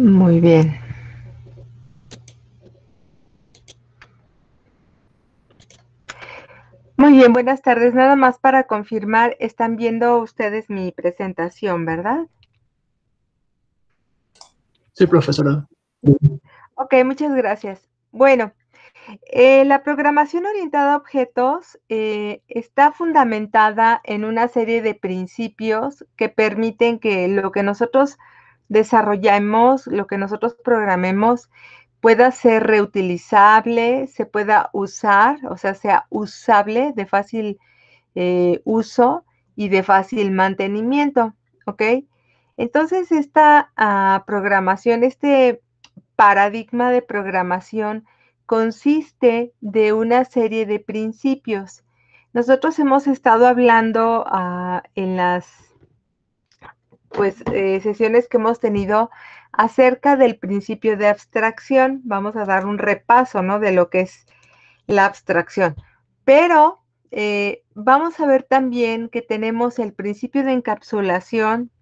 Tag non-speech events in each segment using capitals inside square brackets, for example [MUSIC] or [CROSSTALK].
Muy bien. Muy bien, buenas tardes. Nada más para confirmar, están viendo ustedes mi presentación, ¿verdad? Sí, profesora. Ok, muchas gracias. Bueno, eh, la programación orientada a objetos eh, está fundamentada en una serie de principios que permiten que lo que nosotros desarrollemos, lo que nosotros programemos, pueda ser reutilizable, se pueda usar, o sea, sea usable, de fácil eh, uso y de fácil mantenimiento, ¿ok? Entonces, esta ah, programación, este paradigma de programación consiste de una serie de principios. Nosotros hemos estado hablando ah, en las pues eh, sesiones que hemos tenido acerca del principio de abstracción. Vamos a dar un repaso, ¿no? De lo que es la abstracción. Pero eh, vamos a ver también que tenemos el principio de encapsulación,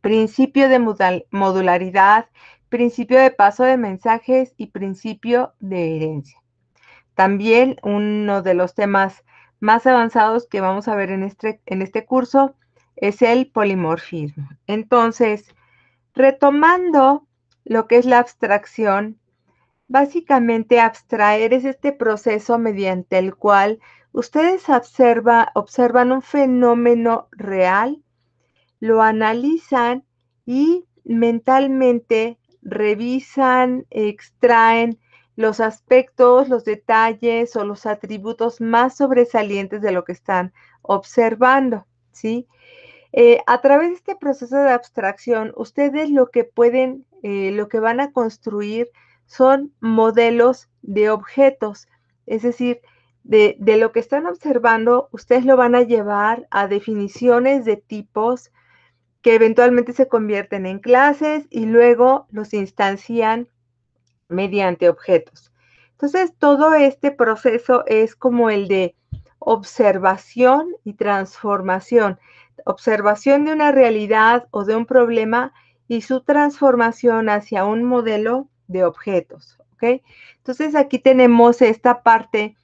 principio de modularidad, principio de paso de mensajes y principio de herencia. También uno de los temas más avanzados que vamos a ver en este, en este curso es el polimorfismo. Entonces, retomando lo que es la abstracción, básicamente abstraer es este proceso mediante el cual ustedes observa, observan un fenómeno real, lo analizan y mentalmente revisan, extraen los aspectos, los detalles o los atributos más sobresalientes de lo que están observando, ¿sí? Eh, a través de este proceso de abstracción, ustedes lo que pueden, eh, lo que van a construir son modelos de objetos, es decir, de, lo que están observando, ustedes lo van a llevar a definiciones de tipos que eventualmente se convierten en clases y luego los instancian mediante objetos. Entonces, todo este proceso es como el de observación y transformación observación de una realidad o de un problema y su transformación hacia un modelo de objetos. ¿ok? Entonces aquí tenemos esta parte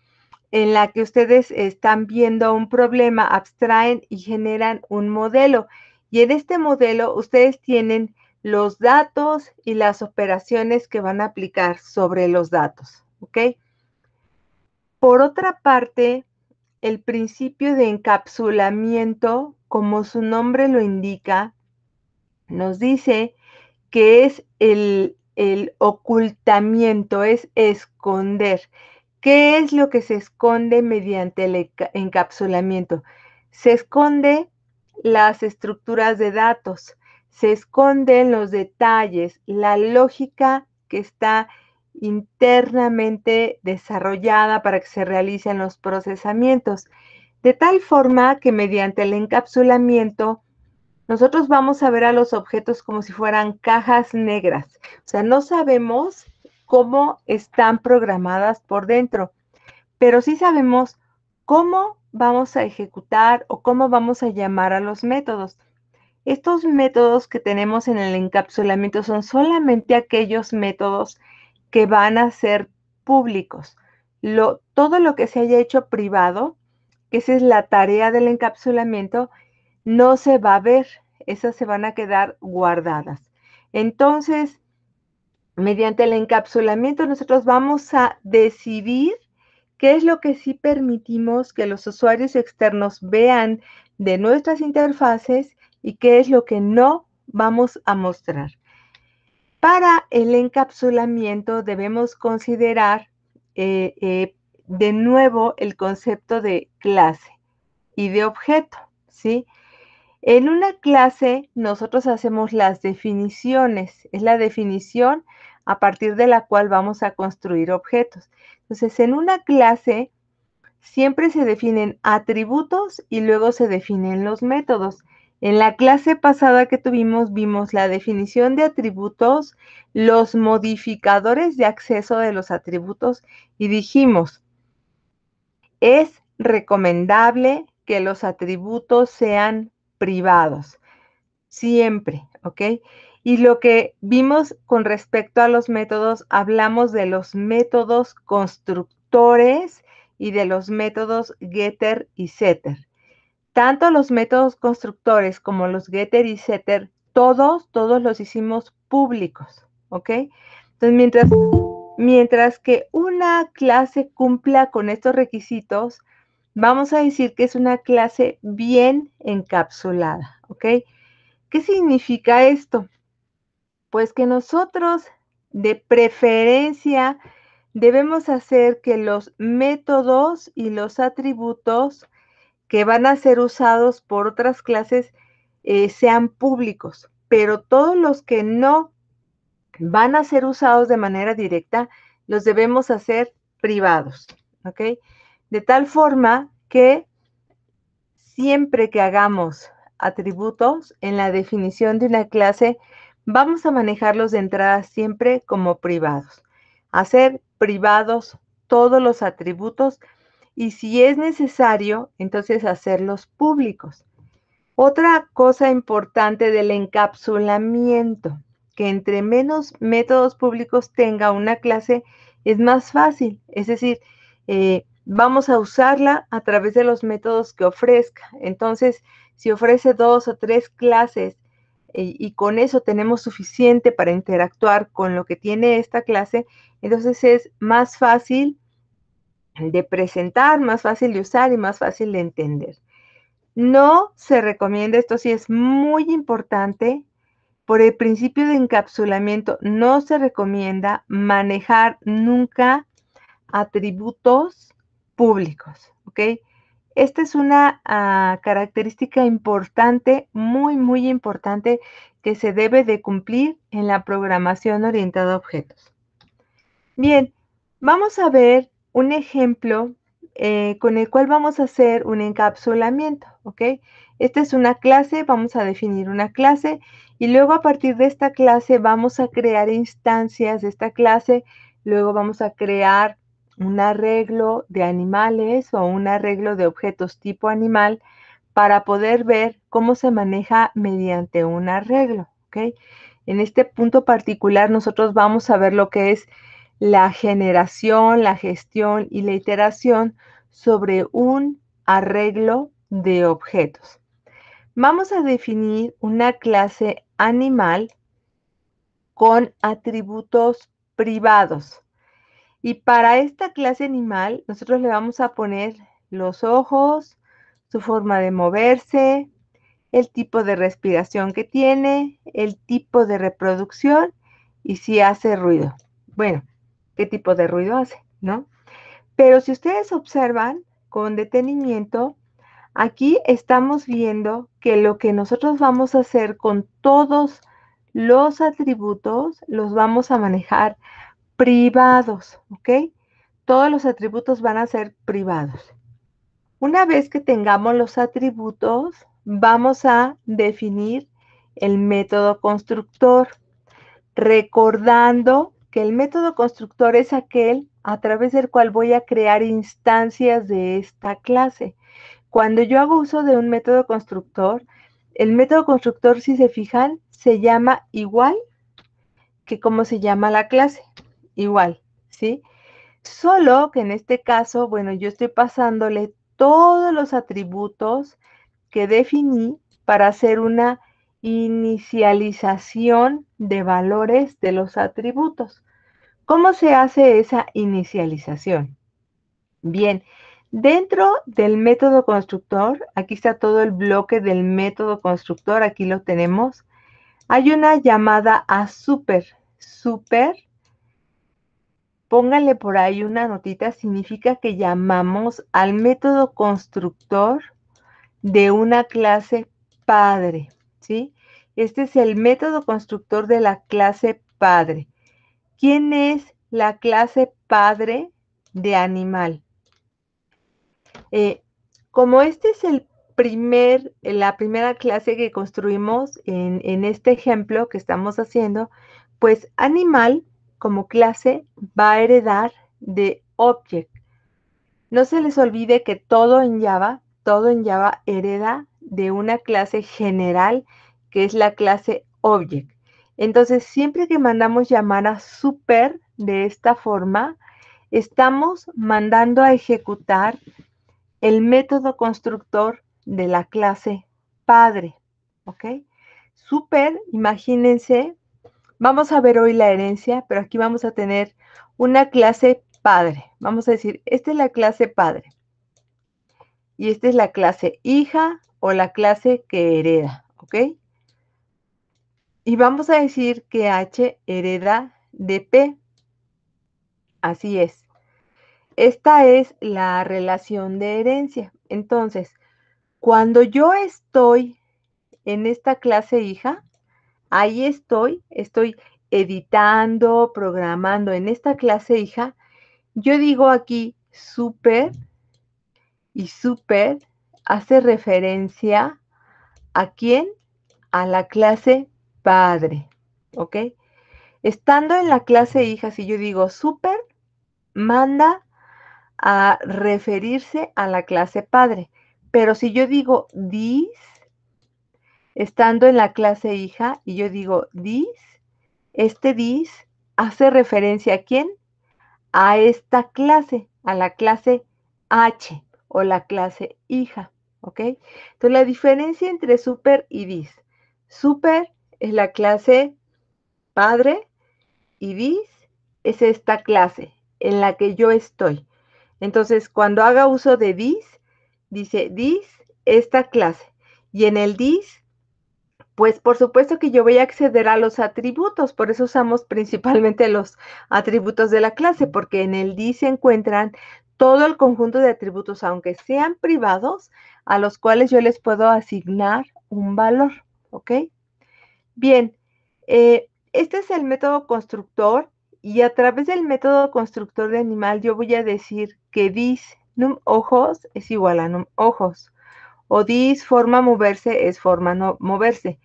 en la que ustedes están viendo un problema, abstraen y generan un modelo. Y en este modelo ustedes tienen los datos y las operaciones que van a aplicar sobre los datos. ¿ok? Por otra parte, el principio de encapsulamiento, como su nombre lo indica, nos dice que es el, ocultamiento, es esconder. ¿Qué es lo que se esconde mediante el encapsulamiento? Se esconde las estructuras de datos, se esconden los detalles, la lógica que está internamente desarrollada para que se realicen los procesamientos, de tal forma que mediante el encapsulamiento nosotros vamos a ver a los objetos como si fueran cajas negras. O sea, no sabemos cómo están programadas por dentro, pero sí sabemos cómo vamos a ejecutar o cómo vamos a llamar a los métodos. Estos métodos que tenemos en el encapsulamiento son solamente aquellos métodos que van a ser públicos. todo lo que se haya hecho privado, que esa es la tarea del encapsulamiento, no se va a ver, esas se van a quedar guardadas. Entonces, mediante el encapsulamiento nosotros vamos a decidir qué es lo que sí permitimos que los usuarios externos vean de nuestras interfaces y qué es lo que no vamos a mostrar. Para el encapsulamiento debemos considerar eh, eh, de nuevo el concepto de clase y de objeto, ¿sí? En una clase nosotros hacemos las definiciones, es la definición a partir de la cual vamos a construir objetos. Entonces, en una clase siempre se definen atributos y luego se definen los métodos. En la clase pasada que tuvimos vimos la definición de atributos, los modificadores de acceso de los atributos y dijimos, es recomendable que los atributos sean privados, siempre, ¿ok? Y lo que vimos con respecto a los métodos, hablamos de los métodos constructores y de los métodos getter y setter. Tanto los métodos constructores como los getter y setter, todos, todos los hicimos públicos, ¿ok? Entonces, mientras, mientras que una clase cumpla con estos requisitos, vamos a decir que es una clase bien encapsulada, ¿ok? ¿Qué significa esto? Pues que nosotros de preferencia debemos hacer que los métodos y los atributos que van a ser usados por otras clases eh, sean públicos, pero todos los que no van a ser usados de manera directa, los debemos hacer privados, ¿ok? De tal forma que siempre que hagamos atributos en la definición de una clase, vamos a manejarlos de entrada siempre como privados. Hacer privados todos los atributos y si es necesario, entonces hacerlos públicos. Otra cosa importante del encapsulamiento, que entre menos métodos públicos tenga una clase, es más fácil. Es decir, eh, vamos a usarla a través de los métodos que ofrezca. Entonces, si ofrece dos o tres clases eh, y con eso tenemos suficiente para interactuar con lo que tiene esta clase, entonces es más fácil de presentar, más fácil de usar y más fácil de entender. No se recomienda, esto sí es muy importante, por el principio de encapsulamiento, no se recomienda manejar nunca atributos públicos, ¿ok? Esta es una ah, característica importante, muy, muy importante, que se debe de cumplir en la programación orientada a objetos. Bien, vamos a ver un ejemplo eh, con el cual vamos a hacer un encapsulamiento, ¿ok? Esta es una clase, vamos a definir una clase y luego a partir de esta clase vamos a crear instancias de esta clase, luego vamos a crear un arreglo de animales o un arreglo de objetos tipo animal para poder ver cómo se maneja mediante un arreglo, ¿ok? En este punto particular nosotros vamos a ver lo que es la generación, la gestión y la iteración sobre un arreglo de objetos. Vamos a definir una clase animal con atributos privados. Y para esta clase animal, nosotros le vamos a poner los ojos, su forma de moverse, el tipo de respiración que tiene, el tipo de reproducción y si hace ruido. Bueno, qué tipo de ruido hace, ¿no? Pero si ustedes observan con detenimiento, aquí estamos viendo que lo que nosotros vamos a hacer con todos los atributos los vamos a manejar privados, ¿ok? Todos los atributos van a ser privados. Una vez que tengamos los atributos, vamos a definir el método constructor, recordando que el método constructor es aquel a través del cual voy a crear instancias de esta clase. Cuando yo hago uso de un método constructor, el método constructor, si se fijan, se llama igual que como se llama la clase, igual, ¿sí? Solo que en este caso, bueno, yo estoy pasándole todos los atributos que definí para hacer una inicialización de valores de los atributos. ¿Cómo se hace esa inicialización? Bien, dentro del método constructor, aquí está todo el bloque del método constructor, aquí lo tenemos, hay una llamada a super, super, póngale por ahí una notita, significa que llamamos al método constructor de una clase padre, ¿sí? Este es el método constructor de la clase padre. ¿Quién es la clase padre de animal? Eh, como este es el primer, la primera clase que construimos en, en este ejemplo que estamos haciendo, pues animal como clase va a heredar de object. No se les olvide que todo en Java, todo en Java hereda de una clase general que es la clase object. Entonces, siempre que mandamos llamar a super de esta forma, estamos mandando a ejecutar el método constructor de la clase padre. ¿Ok? Super, imagínense, vamos a ver hoy la herencia, pero aquí vamos a tener una clase padre. Vamos a decir, esta es la clase padre. Y esta es la clase hija o la clase que hereda. ¿Ok? Y vamos a decir que H hereda de P. Así es. Esta es la relación de herencia. Entonces, cuando yo estoy en esta clase hija, ahí estoy, estoy editando, programando en esta clase hija, yo digo aquí super y super hace referencia a quién? A la clase padre, ¿ok? Estando en la clase hija, si yo digo súper, manda a referirse a la clase padre. Pero si yo digo dis, estando en la clase hija y yo digo dis, este dis hace referencia a quién? A esta clase, a la clase H o la clase hija, ¿ok? Entonces la diferencia entre super y dis. Super es la clase padre y dis es esta clase en la que yo estoy. Entonces, cuando haga uso de dis, dice dis esta clase. Y en el dis, pues por supuesto que yo voy a acceder a los atributos, por eso usamos principalmente los atributos de la clase, porque en el dis se encuentran todo el conjunto de atributos, aunque sean privados, a los cuales yo les puedo asignar un valor, ¿ok? Bien, eh, este es el método constructor y a través del método constructor de animal yo voy a decir que dis num ojos es igual a num ojos o dis forma moverse es forma no moverse.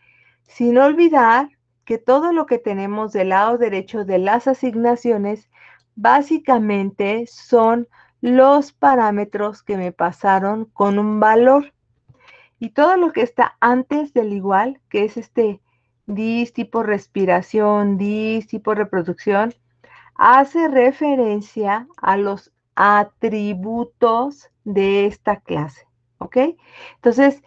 Sin olvidar que todo lo que tenemos del lado derecho de las asignaciones básicamente son los parámetros que me pasaron con un valor. Y todo lo que está antes del igual, que es este dis tipo respiración, dis tipo reproducción, hace referencia a los atributos de esta clase. ¿Ok? Entonces,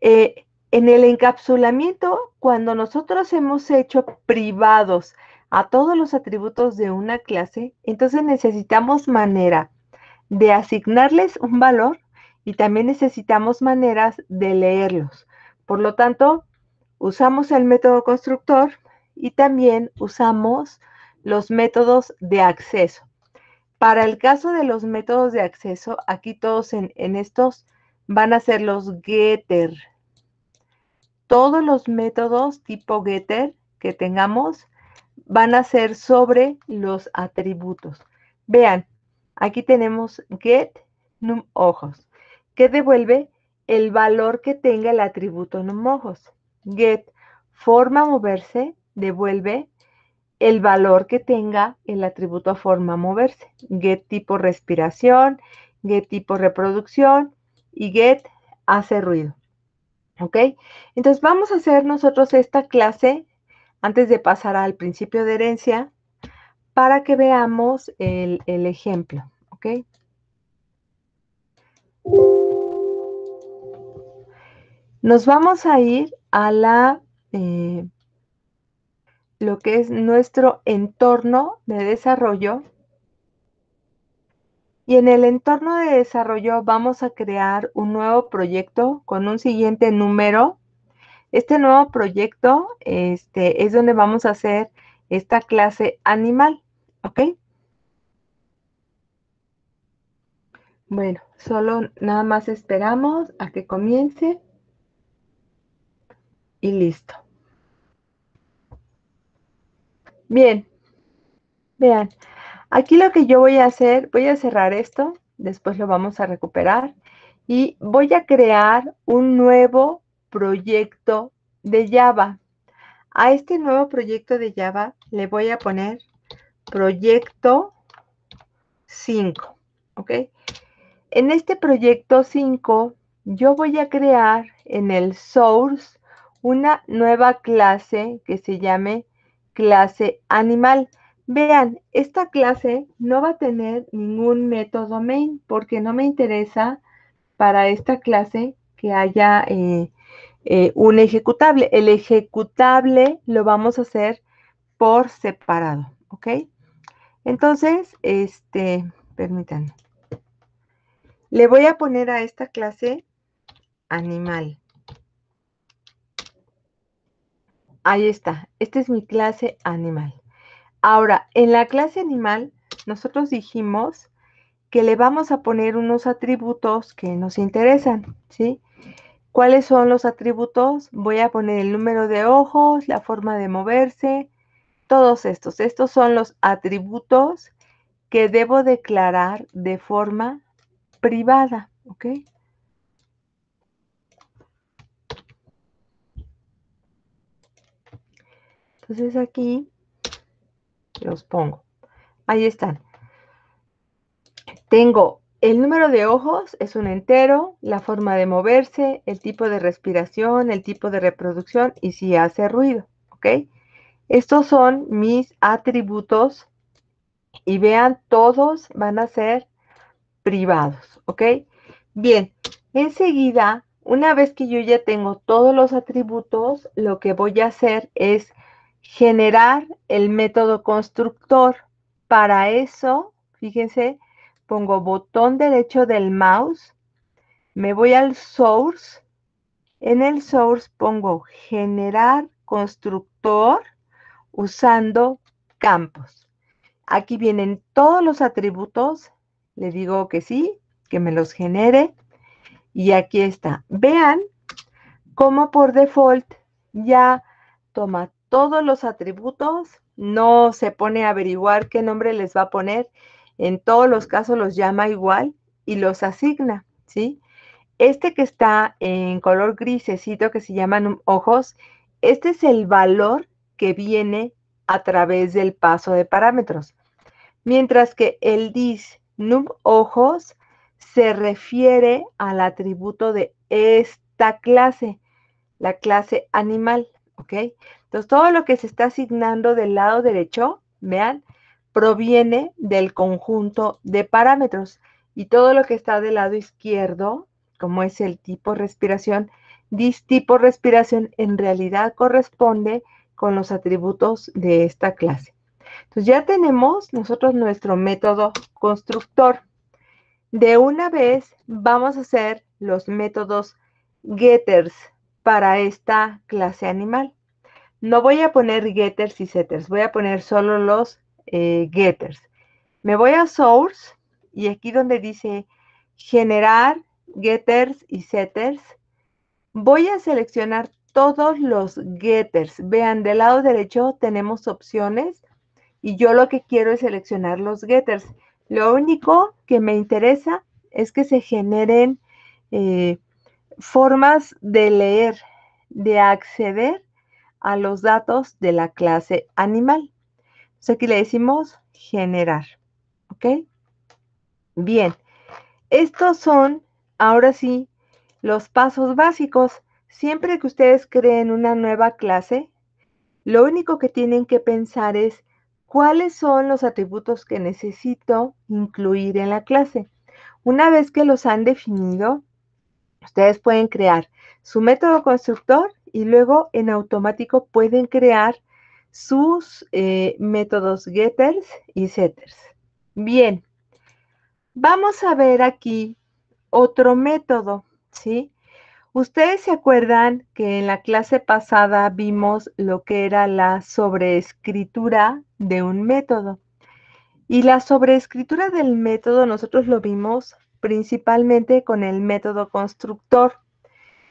eh, en el encapsulamiento, cuando nosotros hemos hecho privados a todos los atributos de una clase, entonces necesitamos manera de asignarles un valor y también necesitamos maneras de leerlos. Por lo tanto, usamos el método constructor y también usamos los métodos de acceso. Para el caso de los métodos de acceso, aquí todos en, estos van a ser los getter. Todos los métodos tipo getter que tengamos van a ser sobre los atributos. Vean, aquí tenemos get num ojos, que devuelve el valor que tenga el atributo num ojos get, forma moverse, devuelve el valor que tenga el atributo a forma moverse. Get tipo respiración, get tipo reproducción y get hace ruido. ¿Ok? Entonces vamos a hacer nosotros esta clase antes de pasar al principio de herencia para que veamos el, ejemplo. ¿Ok? Nos vamos a ir a la, eh, lo que es nuestro entorno de desarrollo. Y en el entorno de desarrollo vamos a crear un nuevo proyecto con un siguiente número. Este nuevo proyecto este, es donde vamos a hacer esta clase animal, ¿ok? Bueno, solo nada más esperamos a que comience y listo. Bien, vean, aquí lo que yo voy a hacer, voy a cerrar esto, después lo vamos a recuperar y voy a crear un nuevo proyecto de Java. A este nuevo proyecto de Java le voy a poner proyecto 5, ¿ok? En este proyecto 5 yo voy a crear en el source una nueva clase que se llame clase animal. Vean, esta clase no va a tener ningún método main porque no me interesa para esta clase que haya eh, eh, un ejecutable. El ejecutable lo vamos a hacer por separado, ¿ok? Entonces, este, permítanme. Le voy a poner a esta clase animal. Ahí está. Esta es mi clase animal. Ahora, en la clase animal, nosotros dijimos que le vamos a poner unos atributos que nos interesan, ¿sí? ¿Cuáles son los atributos? Voy a poner el número de ojos, la forma de moverse, todos estos. Estos son los atributos que debo declarar de forma privada, ¿ok? Entonces aquí los pongo. Ahí están. Tengo el número de ojos, es un entero, la forma de moverse, el tipo de respiración, el tipo de reproducción y si hace ruido, ¿ok? Estos son mis atributos y vean, todos van a ser privados, ¿ok? Bien, enseguida, una vez que yo ya tengo todos los atributos, lo que voy a hacer es generar el método constructor. Para eso, fíjense, pongo botón derecho del mouse, me voy al source, en el source pongo generar constructor usando campos. Aquí vienen todos los atributos, le digo que sí, que me los genere. Y aquí está. Vean cómo por default ya toma todos los atributos, no se pone a averiguar qué nombre les va a poner, en todos los casos los llama igual y los asigna, ¿sí? Este que está en color grisecito que se llaman ojos, este es el valor que viene a través del paso de parámetros. Mientras que el dis num ojos se refiere al atributo de esta clase, la clase animal, ¿ok? Entonces, todo lo que se está asignando del lado derecho, vean, proviene del conjunto de parámetros y todo lo que está del lado izquierdo, como es el tipo respiración, dis tipo respiración en realidad corresponde con los atributos de esta clase. Entonces ya tenemos nosotros nuestro método constructor. De una vez vamos a hacer los métodos getters para esta clase animal. No voy a poner getters y setters, voy a poner solo los eh, getters. Me voy a source y aquí donde dice generar getters y setters, voy a seleccionar todos los getters. Vean, del lado derecho tenemos opciones y yo lo que quiero es seleccionar los getters. Lo único que me interesa es que se generen eh, formas de leer, de acceder a los datos de la clase animal. Entonces aquí le decimos generar. ¿Ok? Bien. Estos son, ahora sí, los pasos básicos. Siempre que ustedes creen una nueva clase, lo único que tienen que pensar es cuáles son los atributos que necesito incluir en la clase. Una vez que los han definido, ustedes pueden crear su método constructor y luego en automático pueden crear sus eh, métodos getters y setters. Bien, vamos a ver aquí otro método, ¿sí? Ustedes se acuerdan que en la clase pasada vimos lo que era la sobreescritura de un método. Y la sobreescritura del método nosotros lo vimos principalmente con el método constructor.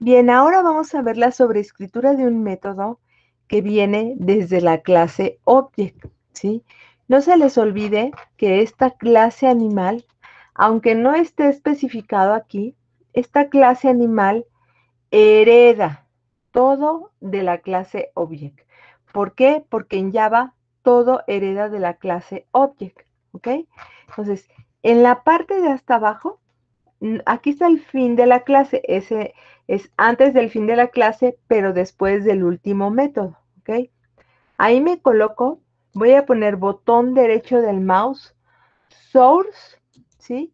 Bien, ahora vamos a ver la sobreescritura de un método que viene desde la clase Object, ¿sí? No se les olvide que esta clase animal, aunque no esté especificado aquí, esta clase animal hereda todo de la clase Object. ¿Por qué? Porque en Java todo hereda de la clase Object, ¿ok? Entonces, en la parte de hasta abajo aquí está el fin de la clase, ese es antes del fin de la clase, pero después del último método, ¿ok? Ahí me coloco, voy a poner botón derecho del mouse, source, ¿sí?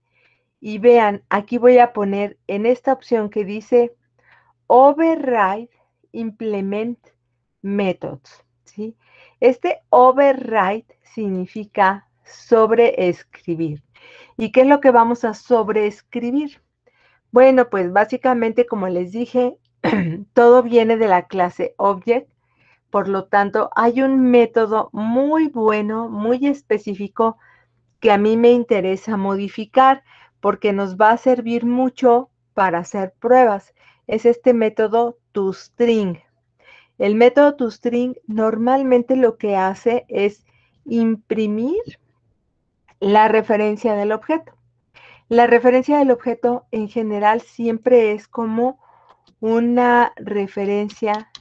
Y vean, aquí voy a poner en esta opción que dice override implement methods, ¿sí? Este override significa sobreescribir. ¿Y qué es lo que vamos a sobreescribir? Bueno, pues básicamente, como les dije, [CLEARS THROAT] todo viene de la clase Object. Por lo tanto, hay un método muy bueno, muy específico, que a mí me interesa modificar porque nos va a servir mucho para hacer pruebas. Es este método toString. El método toString normalmente lo que hace es imprimir la referencia del objeto. La referencia del objeto en general siempre es como una referencia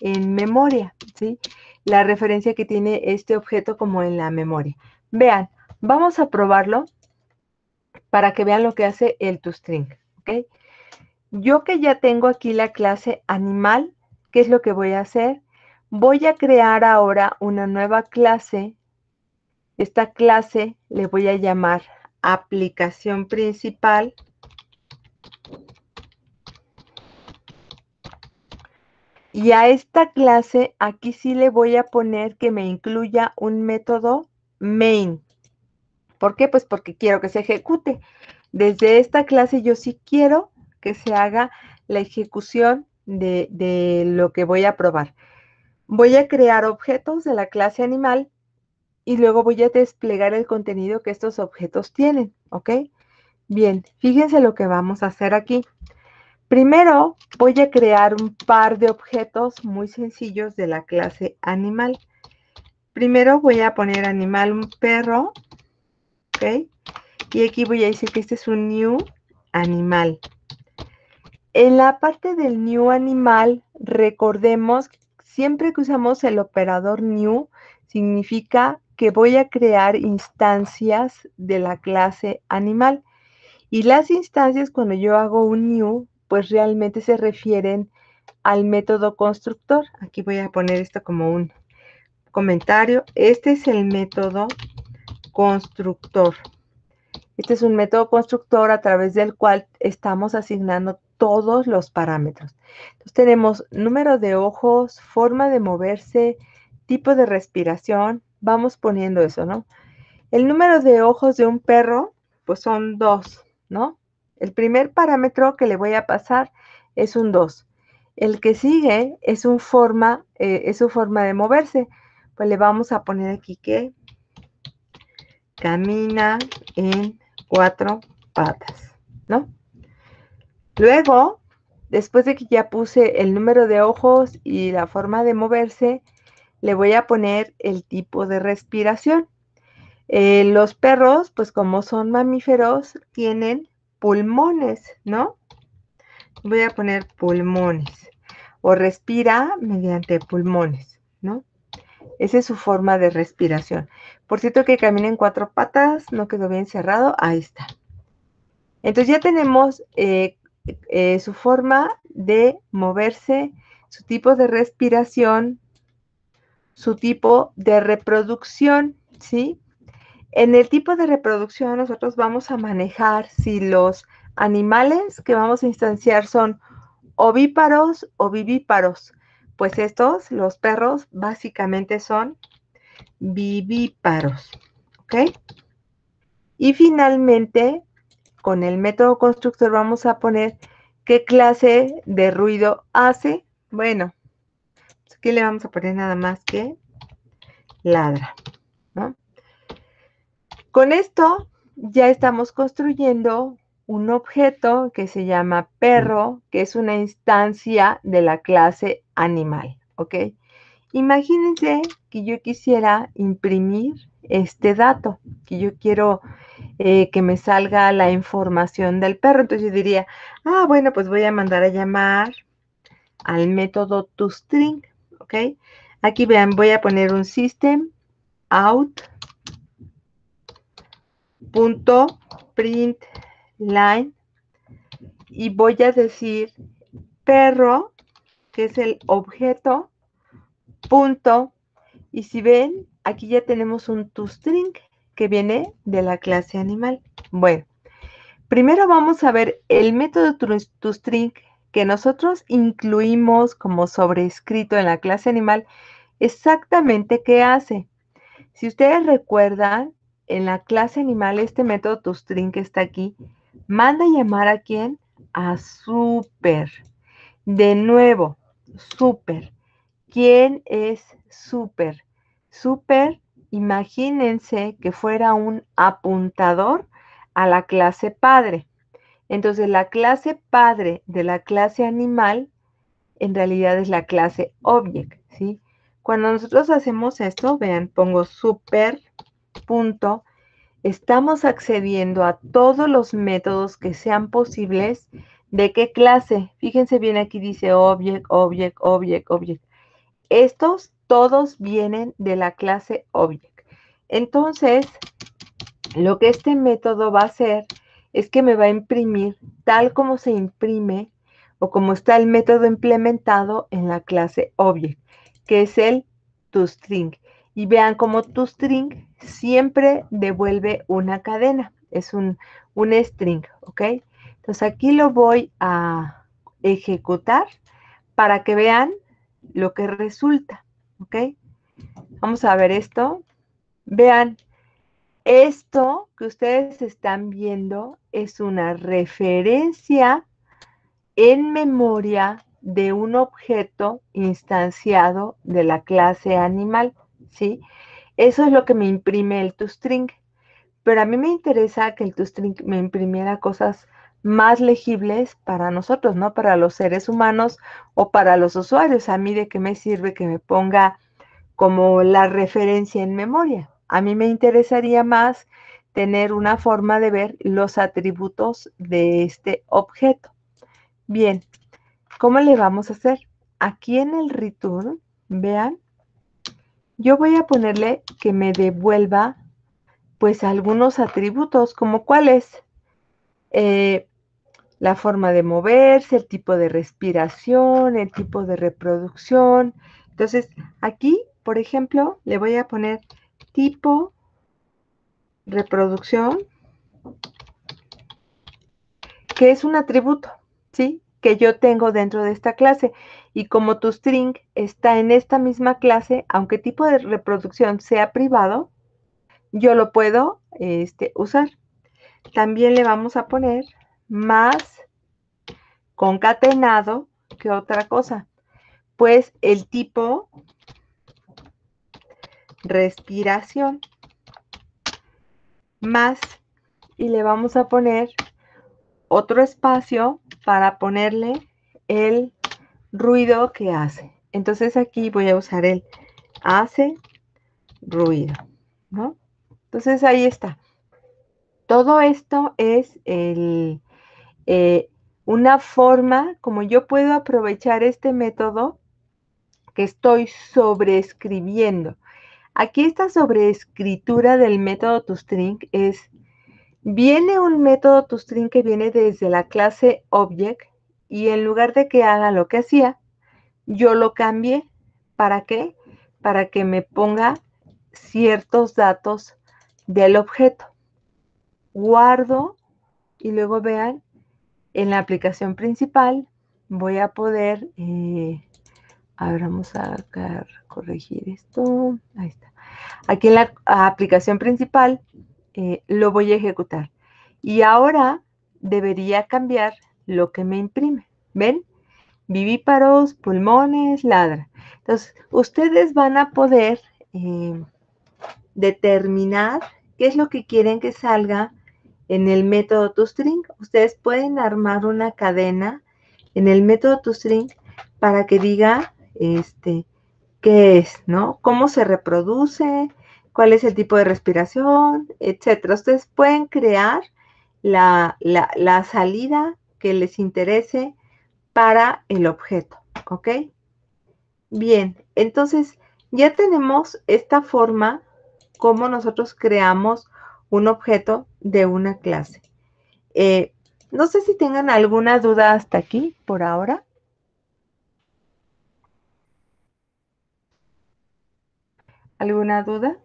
en memoria, ¿sí? La referencia que tiene este objeto como en la memoria. Vean, vamos a probarlo para que vean lo que hace el toString, Yo que ya tengo aquí la clase animal, ¿qué es lo que voy a hacer? Voy a crear ahora una nueva clase esta clase le voy a llamar aplicación principal Y a esta clase aquí sí le voy a poner que me incluya un método main. ¿Por qué? Pues porque quiero que se ejecute. Desde esta clase yo sí quiero que se haga la ejecución de, de lo que voy a probar. Voy a crear objetos de la clase animal y luego voy a desplegar el contenido que estos objetos tienen, ¿ok? Bien, fíjense lo que vamos a hacer aquí. Primero voy a crear un par de objetos muy sencillos de la clase animal. Primero voy a poner animal un perro, ¿ok? Y aquí voy a decir que este es un new animal. En la parte del new animal, recordemos, siempre que usamos el operador new, significa que voy a crear instancias de la clase animal. Y las instancias, cuando yo hago un new, pues realmente se refieren al método constructor. Aquí voy a poner esto como un comentario. Este es el método constructor. Este es un método constructor a través del cual estamos asignando todos los parámetros. Entonces tenemos número de ojos, forma de moverse, tipo de respiración, vamos poniendo eso, ¿no? El número de ojos de un perro, pues son dos, ¿no? El primer parámetro que le voy a pasar es un dos. El que sigue es, un forma, eh, es su forma de moverse. Pues le vamos a poner aquí que camina en cuatro patas, ¿no? Luego, después de que ya puse el número de ojos y la forma de moverse, le voy a poner el tipo de respiración. Eh, los perros, pues como son mamíferos, tienen pulmones, ¿no? Voy a poner pulmones o respira mediante pulmones, ¿no? Esa es su forma de respiración. Por cierto, que caminen en cuatro patas, no quedó bien cerrado, ahí está. Entonces ya tenemos eh, eh, su forma de moverse, su tipo de respiración, su tipo de reproducción, ¿sí? En el tipo de reproducción nosotros vamos a manejar si los animales que vamos a instanciar son ovíparos o vivíparos. Pues estos, los perros, básicamente son vivíparos, ¿ok? Y finalmente, con el método constructor vamos a poner qué clase de ruido hace. Bueno, Aquí le vamos a poner nada más que ladra, ¿no? Con esto ya estamos construyendo un objeto que se llama perro, que es una instancia de la clase animal, ¿ok? Imagínense que yo quisiera imprimir este dato, que yo quiero eh, que me salga la información del perro. Entonces yo diría, ah, bueno, pues voy a mandar a llamar al método toString ¿ok? Aquí vean, voy a poner un system out y voy a decir perro, que es el objeto, punto. Y si ven, aquí ya tenemos un toString que viene de la clase animal. Bueno, primero vamos a ver el método toString que nosotros incluimos como sobrescrito en la clase animal exactamente qué hace. Si ustedes recuerdan, en la clase animal, este método toString que está aquí, manda llamar a quién? A super. De nuevo, super. ¿Quién es super? Super, imagínense que fuera un apuntador a la clase padre. Entonces, la clase padre de la clase animal en realidad es la clase object, ¿sí? Cuando nosotros hacemos esto, vean, pongo super punto, estamos accediendo a todos los métodos que sean posibles de qué clase. Fíjense bien, aquí dice object, object, object, object. Estos todos vienen de la clase object. Entonces, lo que este método va a hacer es que me va a imprimir tal como se imprime o como está el método implementado en la clase Object, que es el toString. Y vean cómo toString siempre devuelve una cadena, es un, un string, ¿ok? Entonces aquí lo voy a ejecutar para que vean lo que resulta, ¿ok? Vamos a ver esto. Vean, esto que ustedes están viendo es una referencia en memoria de un objeto instanciado de la clase animal, ¿sí? Eso es lo que me imprime el toString. Pero a mí me interesa que el toString me imprimiera cosas más legibles para nosotros, ¿no? Para los seres humanos o para los usuarios. A mí de qué me sirve que me ponga como la referencia en memoria. A mí me interesaría más tener una forma de ver los atributos de este objeto. Bien, ¿cómo le vamos a hacer? Aquí en el return, vean, yo voy a ponerle que me devuelva pues algunos atributos, como cuáles, eh, la forma de moverse, el tipo de respiración, el tipo de reproducción. Entonces, aquí, por ejemplo, le voy a poner tipo, reproducción, que es un atributo, ¿sí? Que yo tengo dentro de esta clase. Y como tu string está en esta misma clase, aunque tipo de reproducción sea privado, yo lo puedo este, usar. También le vamos a poner más concatenado que otra cosa. Pues el tipo respiración más y le vamos a poner otro espacio para ponerle el ruido que hace. Entonces aquí voy a usar el hace ruido, ¿no? Entonces ahí está. Todo esto es el, eh, una forma como yo puedo aprovechar este método que estoy sobreescribiendo. Aquí está sobre escritura del método toString es, viene un método toString que viene desde la clase object y en lugar de que haga lo que hacía, yo lo cambié. ¿Para qué? Para que me ponga ciertos datos del objeto. Guardo y luego vean, en la aplicación principal voy a poder eh, a ver, vamos a corregir esto. Ahí está. Aquí en la aplicación principal eh, lo voy a ejecutar. Y ahora debería cambiar lo que me imprime. ¿Ven? Vivíparos, pulmones, ladra. Entonces, ustedes van a poder eh, determinar qué es lo que quieren que salga en el método toString. Ustedes pueden armar una cadena en el método toString para que diga este, qué es, ¿no? ¿Cómo se reproduce? ¿Cuál es el tipo de respiración? Etcétera. Ustedes pueden crear la, salida que les interese para el objeto, ¿ok? Bien, entonces ya tenemos esta forma como nosotros creamos un objeto de una clase. Eh, no sé si tengan alguna duda hasta aquí por ahora. ¿Alguna duda?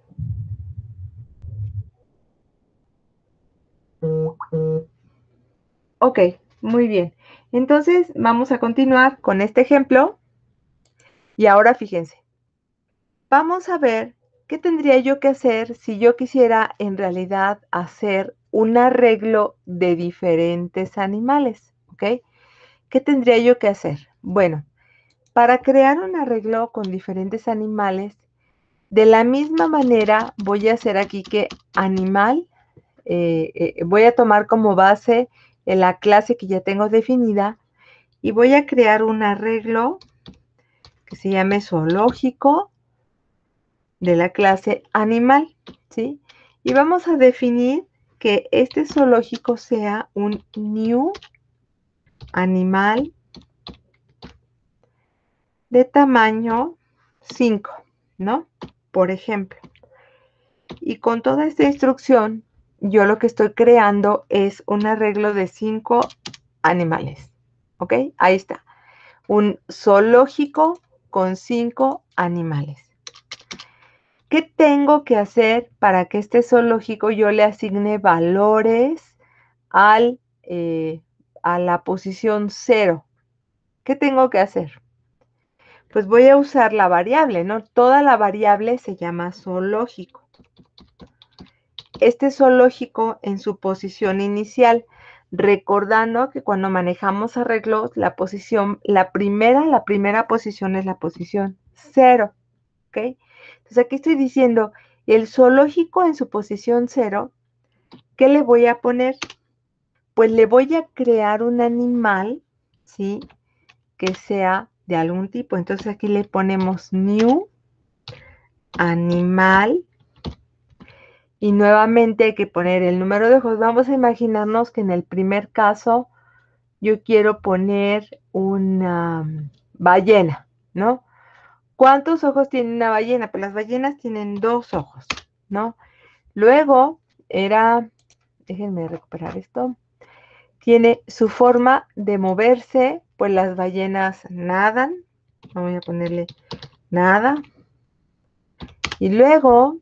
Ok, muy bien. Entonces vamos a continuar con este ejemplo. Y ahora fíjense, vamos a ver qué tendría yo que hacer si yo quisiera en realidad hacer un arreglo de diferentes animales. ¿Ok? ¿Qué tendría yo que hacer? Bueno, para crear un arreglo con diferentes animales, de la misma manera, voy a hacer aquí que animal, eh, eh, voy a tomar como base eh, la clase que ya tengo definida y voy a crear un arreglo que se llame zoológico de la clase animal, ¿sí? Y vamos a definir que este zoológico sea un new animal de tamaño 5, ¿no? por ejemplo. Y con toda esta instrucción, yo lo que estoy creando es un arreglo de cinco animales. ¿Ok? Ahí está. Un zoológico con cinco animales. ¿Qué tengo que hacer para que este zoológico yo le asigne valores al, eh, a la posición cero? ¿Qué tengo que hacer? pues voy a usar la variable, ¿no? Toda la variable se llama zoológico. Este zoológico en su posición inicial, recordando que cuando manejamos arreglos, la posición, la primera, la primera posición es la posición cero, ¿ok? Entonces aquí estoy diciendo, el zoológico en su posición cero, ¿qué le voy a poner? Pues le voy a crear un animal, ¿sí? Que sea de algún tipo. Entonces aquí le ponemos new, animal, y nuevamente hay que poner el número de ojos. Vamos a imaginarnos que en el primer caso yo quiero poner una ballena, ¿no? ¿Cuántos ojos tiene una ballena? Pues las ballenas tienen dos ojos, ¿no? Luego era, déjenme recuperar esto, tiene su forma de moverse pues las ballenas nadan. Voy a ponerle nada. Y luego,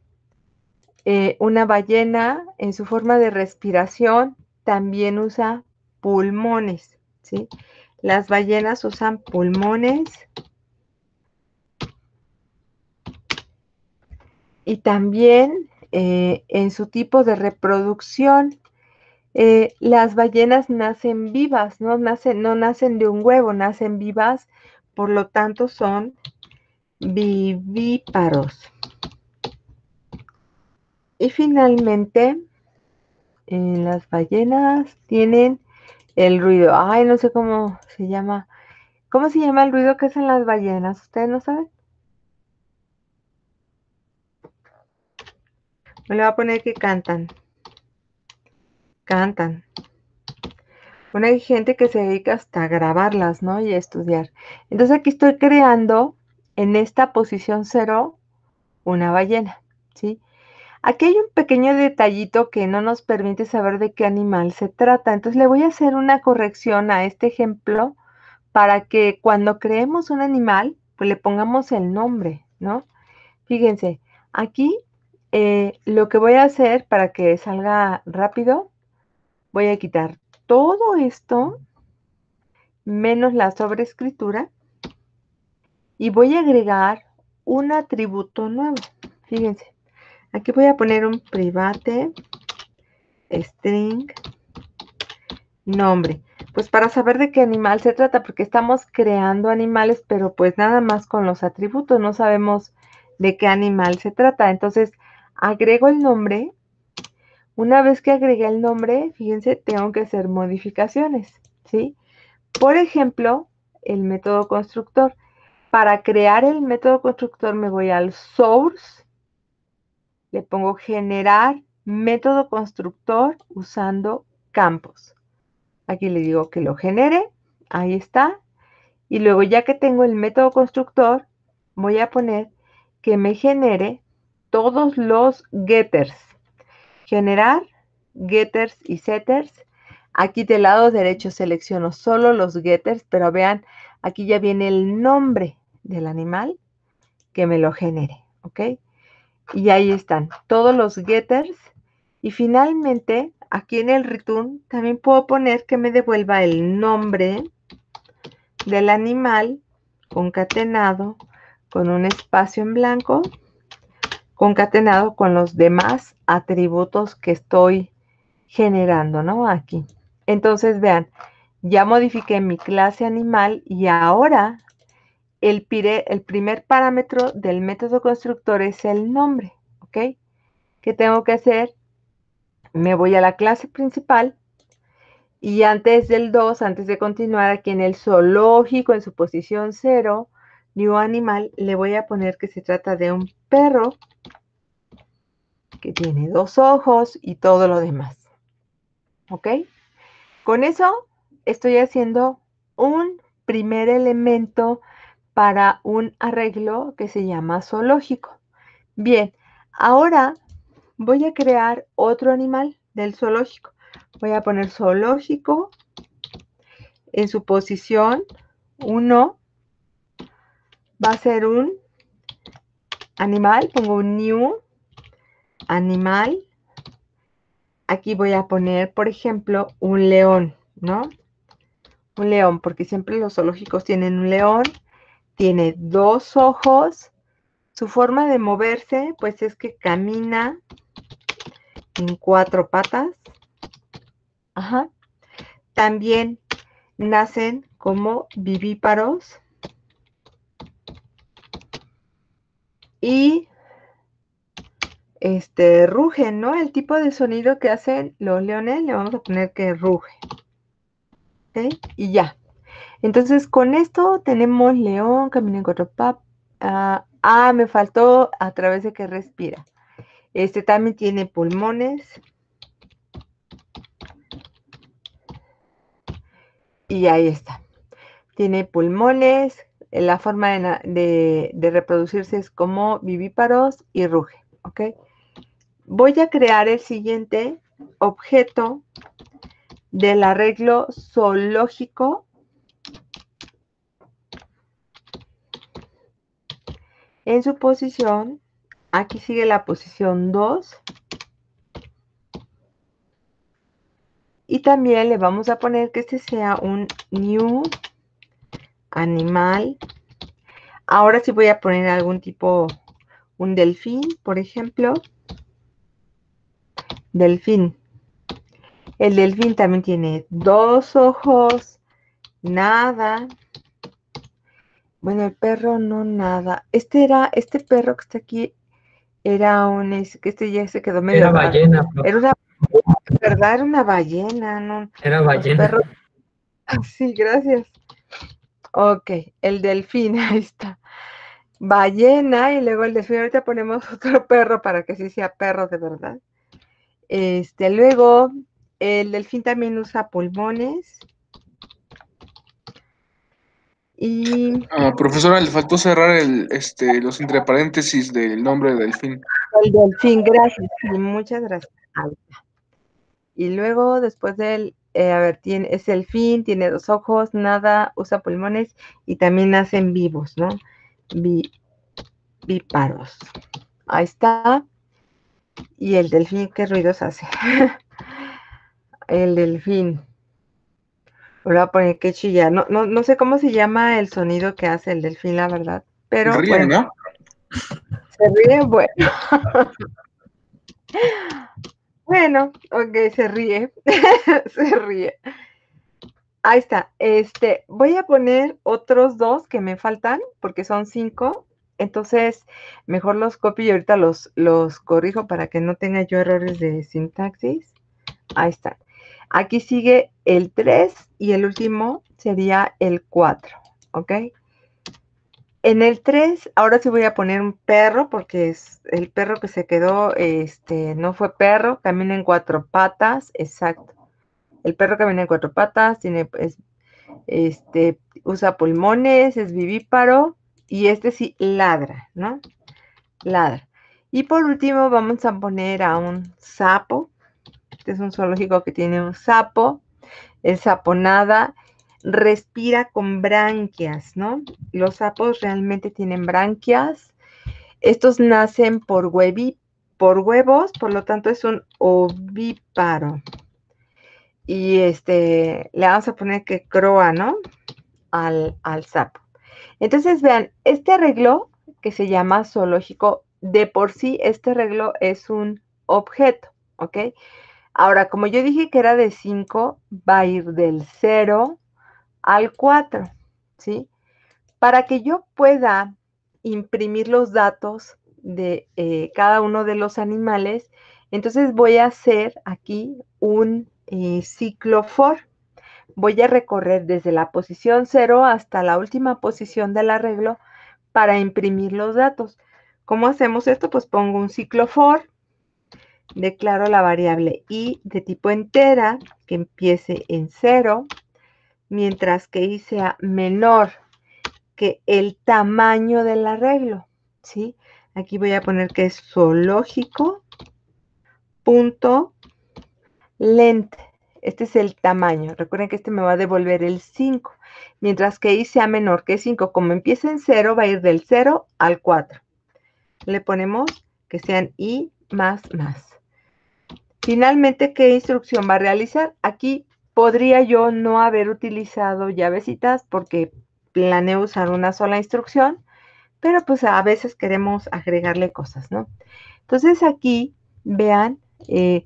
eh, una ballena en su forma de respiración también usa pulmones, ¿sí? Las ballenas usan pulmones y también eh, en su tipo de reproducción eh, las ballenas nacen vivas, ¿no? Nacen, no nacen de un huevo, nacen vivas, por lo tanto son vivíparos. Y finalmente, eh, las ballenas tienen el ruido. Ay, no sé cómo se llama. ¿Cómo se llama el ruido que hacen las ballenas? ¿Ustedes no saben? Me lo voy a poner que cantan cantan. Bueno, hay gente que se dedica hasta a grabarlas, ¿no? Y a estudiar. Entonces aquí estoy creando en esta posición cero una ballena, ¿sí? Aquí hay un pequeño detallito que no nos permite saber de qué animal se trata. Entonces le voy a hacer una corrección a este ejemplo para que cuando creemos un animal, pues le pongamos el nombre, ¿no? Fíjense, aquí eh, lo que voy a hacer para que salga rápido voy a quitar todo esto, menos la sobreescritura, y voy a agregar un atributo nuevo. Fíjense, aquí voy a poner un private string nombre. Pues para saber de qué animal se trata, porque estamos creando animales, pero pues nada más con los atributos, no sabemos de qué animal se trata. Entonces, agrego el nombre una vez que agregué el nombre, fíjense, tengo que hacer modificaciones, ¿sí? Por ejemplo, el método constructor. Para crear el método constructor me voy al source, le pongo generar método constructor usando campos. Aquí le digo que lo genere, ahí está. Y luego ya que tengo el método constructor, voy a poner que me genere todos los getters generar, getters y setters. Aquí del lado derecho selecciono solo los getters, pero vean, aquí ya viene el nombre del animal que me lo genere, ¿ok? Y ahí están todos los getters. Y finalmente, aquí en el return, también puedo poner que me devuelva el nombre del animal concatenado con un espacio en blanco concatenado con los demás atributos que estoy generando, ¿no? Aquí. Entonces, vean, ya modifiqué mi clase animal y ahora el, el primer parámetro del método constructor es el nombre, ¿ok? ¿Qué tengo que hacer? Me voy a la clase principal y antes del 2, antes de continuar aquí en el zoológico, en su posición 0, new animal, le voy a poner que se trata de un perro que tiene dos ojos y todo lo demás. ¿Ok? Con eso estoy haciendo un primer elemento para un arreglo que se llama zoológico. Bien, ahora voy a crear otro animal del zoológico. Voy a poner zoológico en su posición 1. Va a ser un animal, pongo un new animal. Aquí voy a poner, por ejemplo, un león, ¿no? Un león, porque siempre los zoológicos tienen un león, tiene dos ojos, su forma de moverse, pues es que camina en cuatro patas. Ajá. También nacen como vivíparos. Y este, ruge, ¿no? El tipo de sonido que hacen los leones, le vamos a poner que ruge. Y ya. Entonces, con esto tenemos león, camina en cuatro ah, ah, me faltó a través de que respira. Este también tiene pulmones. Y ahí está. Tiene pulmones. La forma de, de reproducirse es como vivíparos y ruge. ¿ok? voy a crear el siguiente objeto del arreglo zoológico en su posición, aquí sigue la posición 2 y también le vamos a poner que este sea un new animal ahora sí voy a poner algún tipo un delfín por ejemplo delfín. El delfín también tiene dos ojos, nada. Bueno, el perro no nada. Este era, este perro que está aquí era un, este ya se quedó medio. Era ballena. Era una, ¿verdad? Era una ballena, Era ballena. Ah, sí, gracias. Ok, el delfín, [LAUGHS] ahí está. Ballena y luego el delfín. Ahorita ponemos otro perro para que sí sea perro de verdad. Este, luego, el delfín también usa pulmones. Y. Ah, profesora, le faltó cerrar el, este, los entre paréntesis del nombre del delfín. El delfín, gracias. muchas gracias. Y luego, después del. Eh, a ver, tiene, es el fin, tiene dos ojos, nada, usa pulmones y también nacen vivos, ¿no? Víparos. Ahí está. Y el delfín, ¿qué ruidos hace? [LAUGHS] el delfín. Voy a poner que chilla. No, sé cómo se llama el sonido que hace el delfín, la verdad. Pero. Ríe, bueno, ¿no? Se ríe, bueno. [LAUGHS] bueno, ok, se ríe. [LAUGHS] se ríe. Ahí está. Este, voy a poner otros dos que me faltan, porque son cinco. Entonces, mejor los copio y ahorita los, corrijo para que no tenga yo errores de sintaxis. Ahí está. Aquí sigue el 3 y el último sería el 4, ¿ok? En el 3, ahora sí voy a poner un perro porque es el perro que se quedó, este, no fue perro, camina en cuatro patas, exacto. El perro camina en cuatro patas, tiene, este, usa pulmones, es vivíparo, y este sí ladra, ¿no? Ladra. Y por último vamos a poner a un sapo. Este es un zoológico que tiene un sapo. El sapo nada, respira con branquias, ¿no? Los sapos realmente tienen branquias. Estos nacen por, por huevos, por lo tanto es un ovíparo. Y este, le vamos a poner que croa, ¿no? Al, al sapo. Entonces, vean, este arreglo que se llama zoológico, de por sí este arreglo es un objeto, ¿ok? Ahora, como yo dije que era de 5, va a ir del 0 al 4, ¿sí? Para que yo pueda imprimir los datos de eh, cada uno de los animales, entonces voy a hacer aquí un eh, ciclo for, Voy a recorrer desde la posición 0 hasta la última posición del arreglo para imprimir los datos. ¿Cómo hacemos esto? Pues pongo un ciclo for, declaro la variable i de tipo entera que empiece en 0, mientras que i sea menor que el tamaño del arreglo, ¿sí? Aquí voy a poner que es zoológico punto lente. Este es el tamaño. Recuerden que este me va a devolver el 5. Mientras que i sea menor que 5. Como empieza en 0, va a ir del 0 al 4. Le ponemos que sean i más más. Finalmente, ¿qué instrucción va a realizar? Aquí podría yo no haber utilizado llavecitas porque planeo usar una sola instrucción, pero pues a veces queremos agregarle cosas, ¿no? Entonces aquí, vean, eh,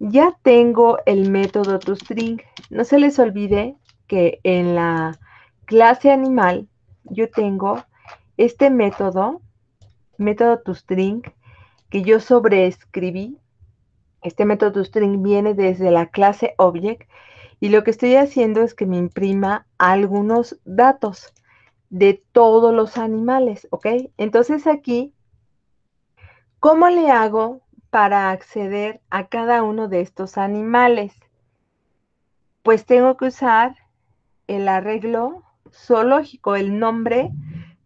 ya tengo el método toString. No se les olvide que en la clase animal yo tengo este método, método toString, que yo sobreescribí. Este método toString viene desde la clase object y lo que estoy haciendo es que me imprima algunos datos de todos los animales, ¿ok? Entonces aquí, ¿cómo le hago para acceder a cada uno de estos animales? Pues tengo que usar el arreglo zoológico, el nombre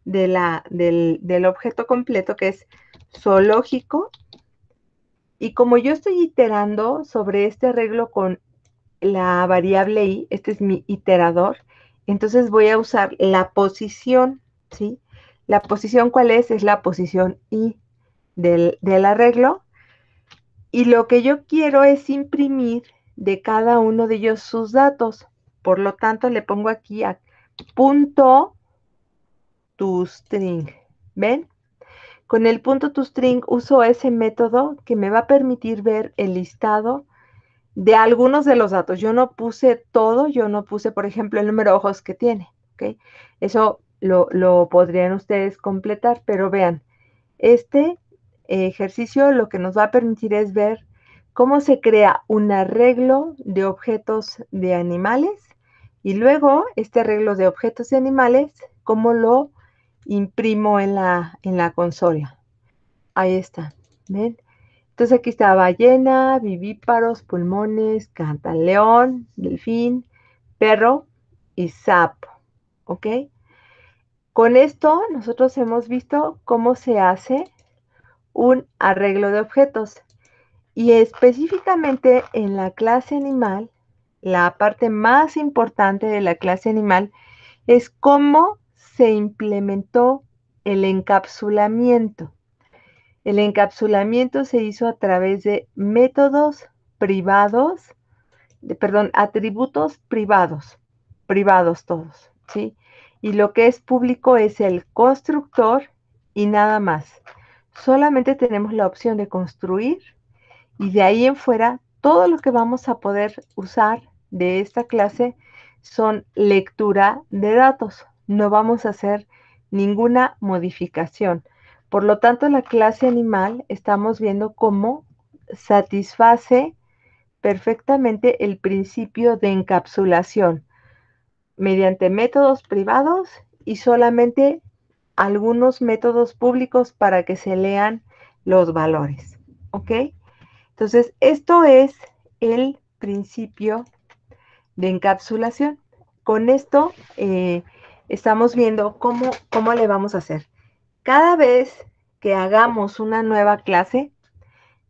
del, objeto completo que es zoológico. Y como yo estoy iterando sobre este arreglo con la variable i, este es mi iterador, entonces voy a usar la posición, ¿sí? La posición, ¿cuál es? Es la posición i del arreglo. Y lo que yo quiero es imprimir de cada uno de ellos sus datos. Por lo tanto, le pongo aquí a punto to string. ¿Ven? Con el punto to string uso ese método que me va a permitir ver el listado de algunos de los datos. Yo no puse todo, yo no puse, por ejemplo, el número de ojos que tiene. ¿Ok? Eso lo, lo podrían ustedes completar, pero vean, este ejercicio lo que nos va a permitir es ver cómo se crea un arreglo de objetos de animales y luego este arreglo de objetos de animales, cómo lo imprimo en la, en la consola. Ahí está. ¿ven? Entonces aquí está ballena, vivíparos, pulmones, león, delfín, perro y sapo. ¿Ok? Con esto nosotros hemos visto cómo se hace un arreglo de objetos. Y específicamente en la clase animal, la parte más importante de la clase animal es cómo se implementó el encapsulamiento. El encapsulamiento se hizo a través de métodos privados, de, perdón, atributos privados, privados todos, ¿sí? Y lo que es público es el constructor y nada más solamente tenemos la opción de construir y de ahí en fuera todo lo que vamos a poder usar de esta clase son lectura de datos. No vamos a hacer ninguna modificación. Por lo tanto, la clase animal estamos viendo cómo satisface perfectamente el principio de encapsulación mediante métodos privados y solamente algunos métodos públicos para que se lean los valores. ¿Ok? Entonces, esto es el principio de encapsulación. Con esto eh, estamos viendo cómo, cómo le vamos a hacer. Cada vez que hagamos una nueva clase,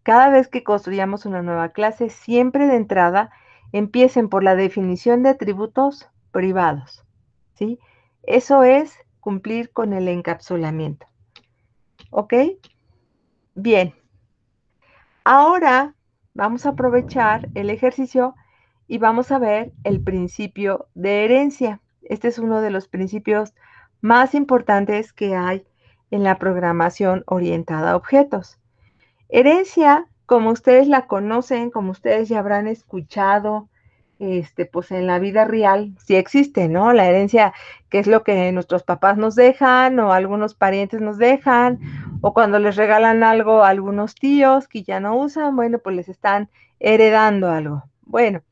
cada vez que construyamos una nueva clase, siempre de entrada empiecen por la definición de atributos privados. ¿sí? Eso es cumplir con el encapsulamiento. ¿Ok? Bien. Ahora vamos a aprovechar el ejercicio y vamos a ver el principio de herencia. Este es uno de los principios más importantes que hay en la programación orientada a objetos. Herencia, como ustedes la conocen, como ustedes ya habrán escuchado este, pues en la vida real sí existe, ¿no? La herencia, que es lo que nuestros papás nos dejan o algunos parientes nos dejan, o cuando les regalan algo a algunos tíos que ya no usan, bueno, pues les están heredando algo. Bueno,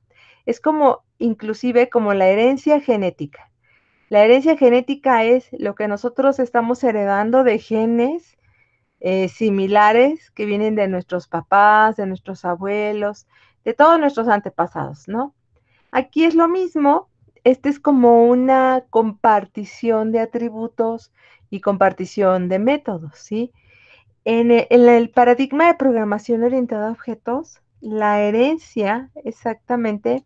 es como inclusive como la herencia genética. La herencia genética es lo que nosotros estamos heredando de genes eh, similares que vienen de nuestros papás, de nuestros abuelos, de todos nuestros antepasados, ¿no? Aquí es lo mismo, este es como una compartición de atributos y compartición de métodos, ¿sí? E, en el, paradigma de programación orientada a objetos, la herencia exactamente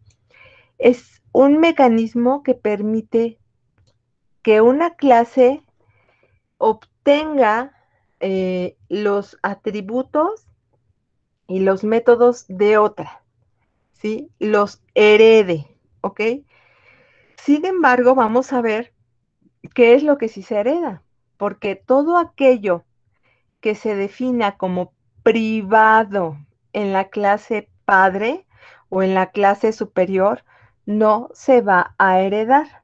es un mecanismo que permite que una clase obtenga eh, los atributos y los métodos de otra. Los herede, ¿ok? Sin embargo, vamos a ver qué es lo que sí se hereda, porque todo aquello que se defina como privado en la clase padre o en la clase superior no se va a heredar.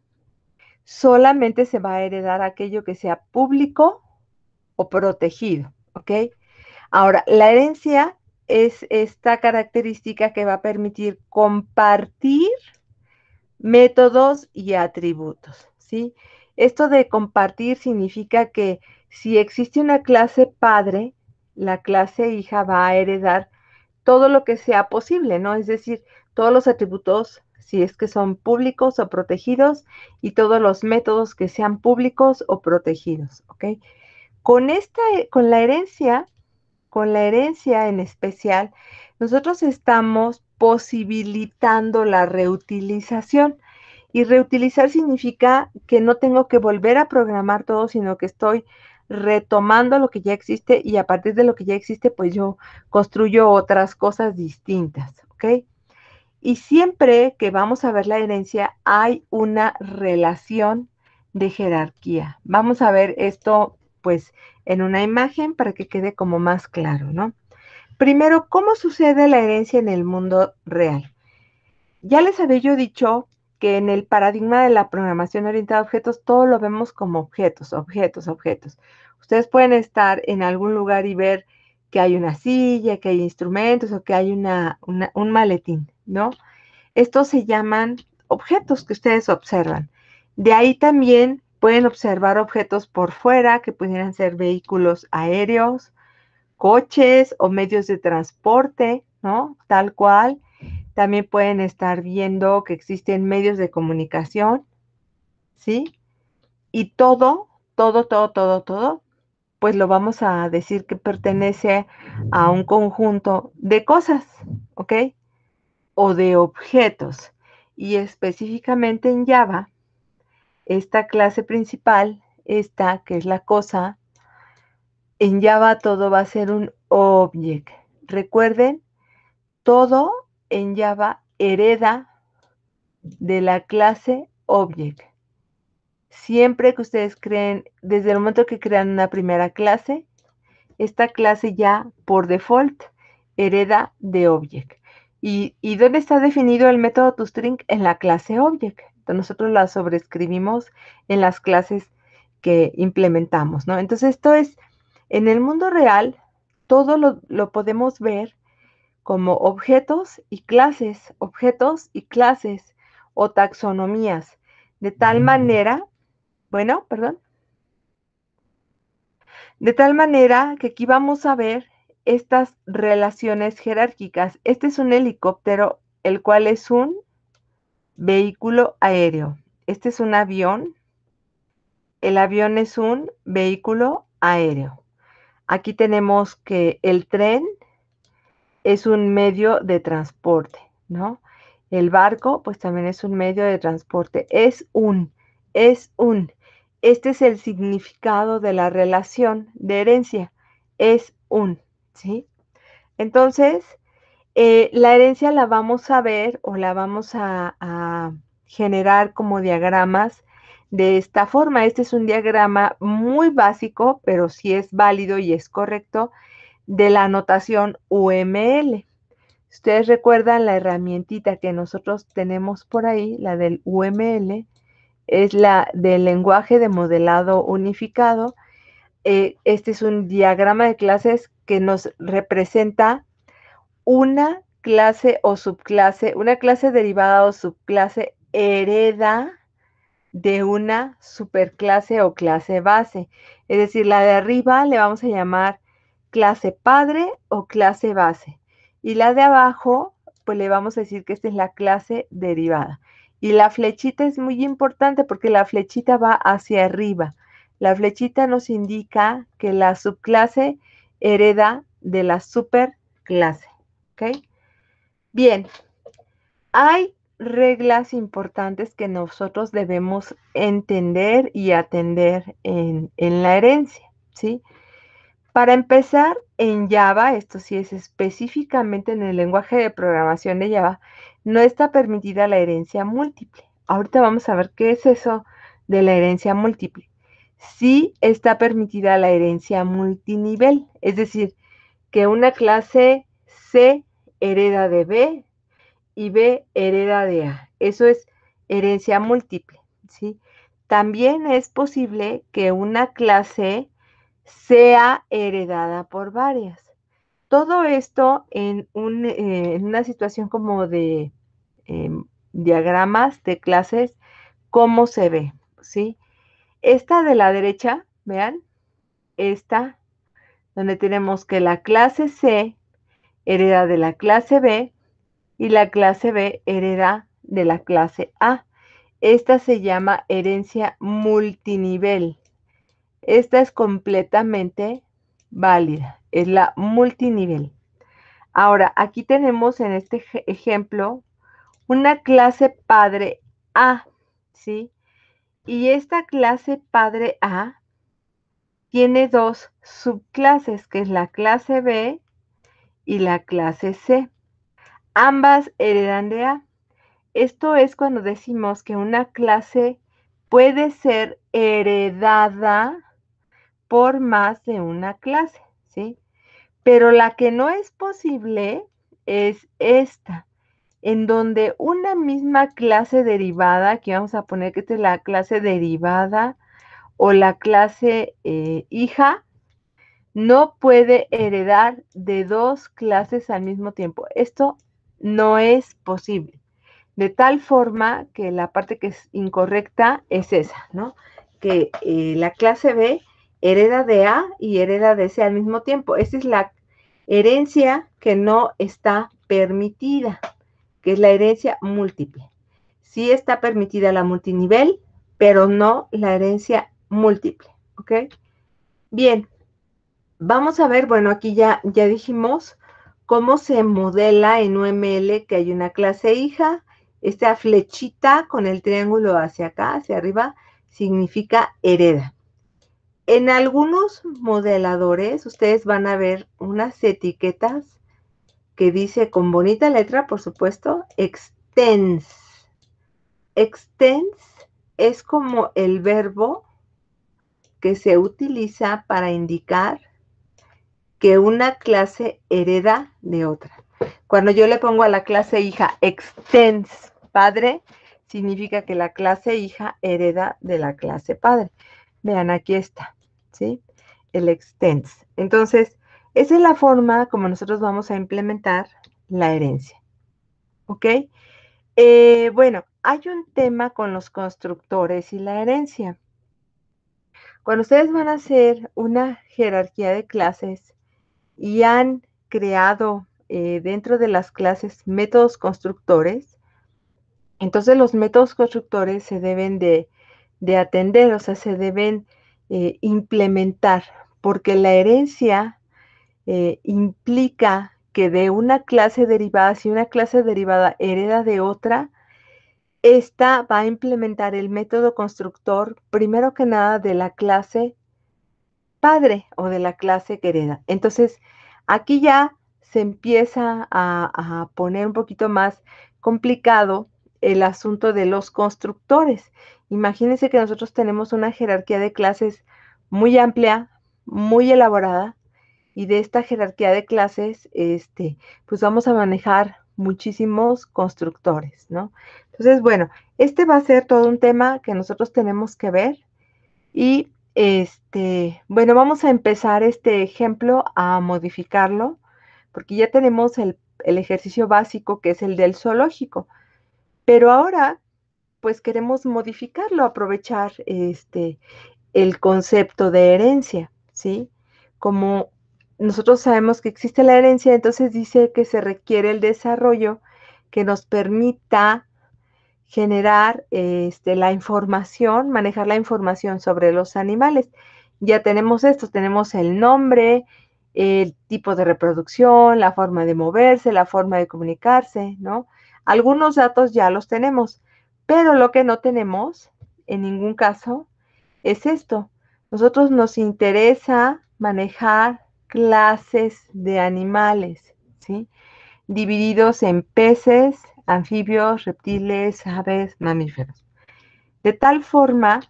Solamente se va a heredar aquello que sea público o protegido, ¿ok? Ahora, la herencia es esta característica que va a permitir compartir métodos y atributos, ¿sí? Esto de compartir significa que si existe una clase padre, la clase hija va a heredar todo lo que sea posible, ¿no? Es decir, todos los atributos, si es que son públicos o protegidos, y todos los métodos que sean públicos o protegidos, ¿ok? Con, esta, con la herencia con la herencia en especial, nosotros estamos posibilitando la reutilización. Y reutilizar significa que no tengo que volver a programar todo, sino que estoy retomando lo que ya existe y a partir de lo que ya existe, pues yo construyo otras cosas distintas, ¿ok? Y siempre que vamos a ver la herencia, hay una relación de jerarquía. Vamos a ver esto pues en una imagen para que quede como más claro, ¿no? Primero, ¿cómo sucede la herencia en el mundo real? Ya les había yo dicho que en el paradigma de la programación orientada a objetos, todo lo vemos como objetos, objetos, objetos. Ustedes pueden estar en algún lugar y ver que hay una silla, que hay instrumentos o que hay un maletín, ¿no? Estos se llaman objetos que ustedes observan. De ahí también Pueden observar objetos por fuera que pudieran ser vehículos aéreos, coches o medios de transporte, ¿no? Tal cual. También pueden estar viendo que existen medios de comunicación, ¿sí? Y todo, todo, todo, todo, todo, pues lo vamos a decir que pertenece a un conjunto de cosas, ¿ok? O de objetos. Y específicamente en Java, esta clase principal, esta que es la cosa, en Java todo va a ser un object. Recuerden, todo en Java hereda de la clase object. Siempre que ustedes creen, desde el momento que crean una primera clase, esta clase ya por default hereda de object. ¿Y, dónde está definido el método toString? En la clase object nosotros las sobrescribimos en las clases que implementamos, ¿no? Entonces esto es, en el mundo real, todo lo, lo podemos ver como objetos y clases, objetos y clases o taxonomías, de tal mm. manera, bueno, perdón, de tal manera que aquí vamos a ver estas relaciones jerárquicas. Este es un helicóptero, el cual es un Vehículo aéreo. Este es un avión. El avión es un vehículo aéreo. Aquí tenemos que el tren es un medio de transporte, ¿no? El barco, pues también es un medio de transporte. Es un, es un. Este es el significado de la relación de herencia. Es un, ¿sí? Entonces, eh, la herencia la vamos a ver o la vamos a, generar como diagramas de esta forma. Este es un diagrama muy básico, pero sí es válido y es correcto, de la anotación UML. Ustedes recuerdan la herramientita que nosotros tenemos por ahí, la del UML, es la del lenguaje de modelado unificado. Eh, este es un diagrama de clases que nos representa una clase o subclase, una clase derivada o subclase hereda de una superclase o clase base. Es decir, la de arriba le vamos a llamar clase padre o clase base. Y la de abajo, pues le vamos a decir que esta es la clase derivada. Y la flechita es muy importante porque la flechita va hacia arriba. La flechita nos indica que la subclase hereda de la superclase. Bien, hay reglas importantes que nosotros debemos entender y atender en, la herencia, ¿sí? Para empezar, en Java, esto sí es específicamente en el lenguaje de programación de Java, no está permitida la herencia múltiple. Ahorita vamos a ver qué es eso de la herencia múltiple. Sí está permitida la herencia multinivel, es decir, que una clase C hereda de B y B hereda de A. Eso es herencia múltiple, ¿sí? También es posible que una clase sea heredada por varias. Todo esto en, eh, una situación como de em, diagramas de clases, ¿cómo se ve? ¿Sí? Esta de la derecha, vean, esta, donde tenemos que la clase C hereda de la clase B y la clase B hereda de la clase A. Esta se llama herencia multinivel. Esta es completamente válida, es la multinivel. Ahora, aquí tenemos en este ejemplo una clase padre A, ¿sí? Y esta clase padre A tiene dos subclases, que es la clase B y la clase C. Ambas heredan de A. Esto es cuando decimos que una clase puede ser heredada por más de una clase, ¿sí? Pero la que no es posible es esta, en donde una misma clase derivada, aquí vamos a poner que esta es la clase derivada o la clase eh, hija, no puede heredar de dos clases al mismo tiempo. Esto no es posible. De tal forma que la parte que es incorrecta es esa, ¿no? Que eh, la clase B hereda de A y hereda de C al mismo tiempo. Esa es la herencia que no está permitida, que es la herencia múltiple. Sí está permitida la multinivel, pero no la herencia múltiple, ¿ok? Bien, Vamos a ver, bueno, aquí ya, ya dijimos cómo se modela en UML que hay una clase hija. Esta flechita con el triángulo hacia acá, hacia arriba, significa hereda. En algunos modeladores ustedes van a ver unas etiquetas que dice con bonita letra, por supuesto, extens, extens es como el verbo que se utiliza para indicar que una clase hereda de otra. Cuando yo le pongo a la clase hija extens padre, significa que la clase hija hereda de la clase padre. Vean, aquí está, ¿sí? El extens. Entonces, esa es la forma como nosotros vamos a implementar la herencia. ¿Ok? Eh, bueno, hay un tema con los constructores y la herencia. Cuando ustedes van a hacer una jerarquía de clases y han creado eh, dentro de las clases métodos constructores. Entonces los métodos constructores se deben de, atender, o sea, se deben eh, implementar, porque la herencia eh, implica que de una clase derivada, si una clase derivada hereda de otra, esta va a implementar el método constructor, primero que nada, de la clase padre o de la clase querida. Entonces, aquí ya se empieza a, poner un poquito más complicado el asunto de los constructores. Imagínense que nosotros tenemos una jerarquía de clases muy amplia, muy elaborada, y de esta jerarquía de clases, este, pues vamos a manejar muchísimos constructores, ¿no? Entonces, bueno, este va a ser todo un tema que nosotros tenemos que ver y este, bueno, vamos a empezar este ejemplo a modificarlo, porque ya tenemos el, el ejercicio básico que es el del zoológico. Pero ahora, pues queremos modificarlo, aprovechar este, el concepto de herencia, ¿sí? Como nosotros sabemos que existe la herencia, entonces dice que se requiere el desarrollo que nos permita generar este, la información, manejar la información sobre los animales. Ya tenemos esto, tenemos el nombre, el tipo de reproducción, la forma de moverse, la forma de comunicarse, ¿no? Algunos datos ya los tenemos, pero lo que no tenemos en ningún caso es esto. Nosotros nos interesa manejar clases de animales, ¿sí? Divididos en peces, anfibios, reptiles, aves, mamíferos. De tal forma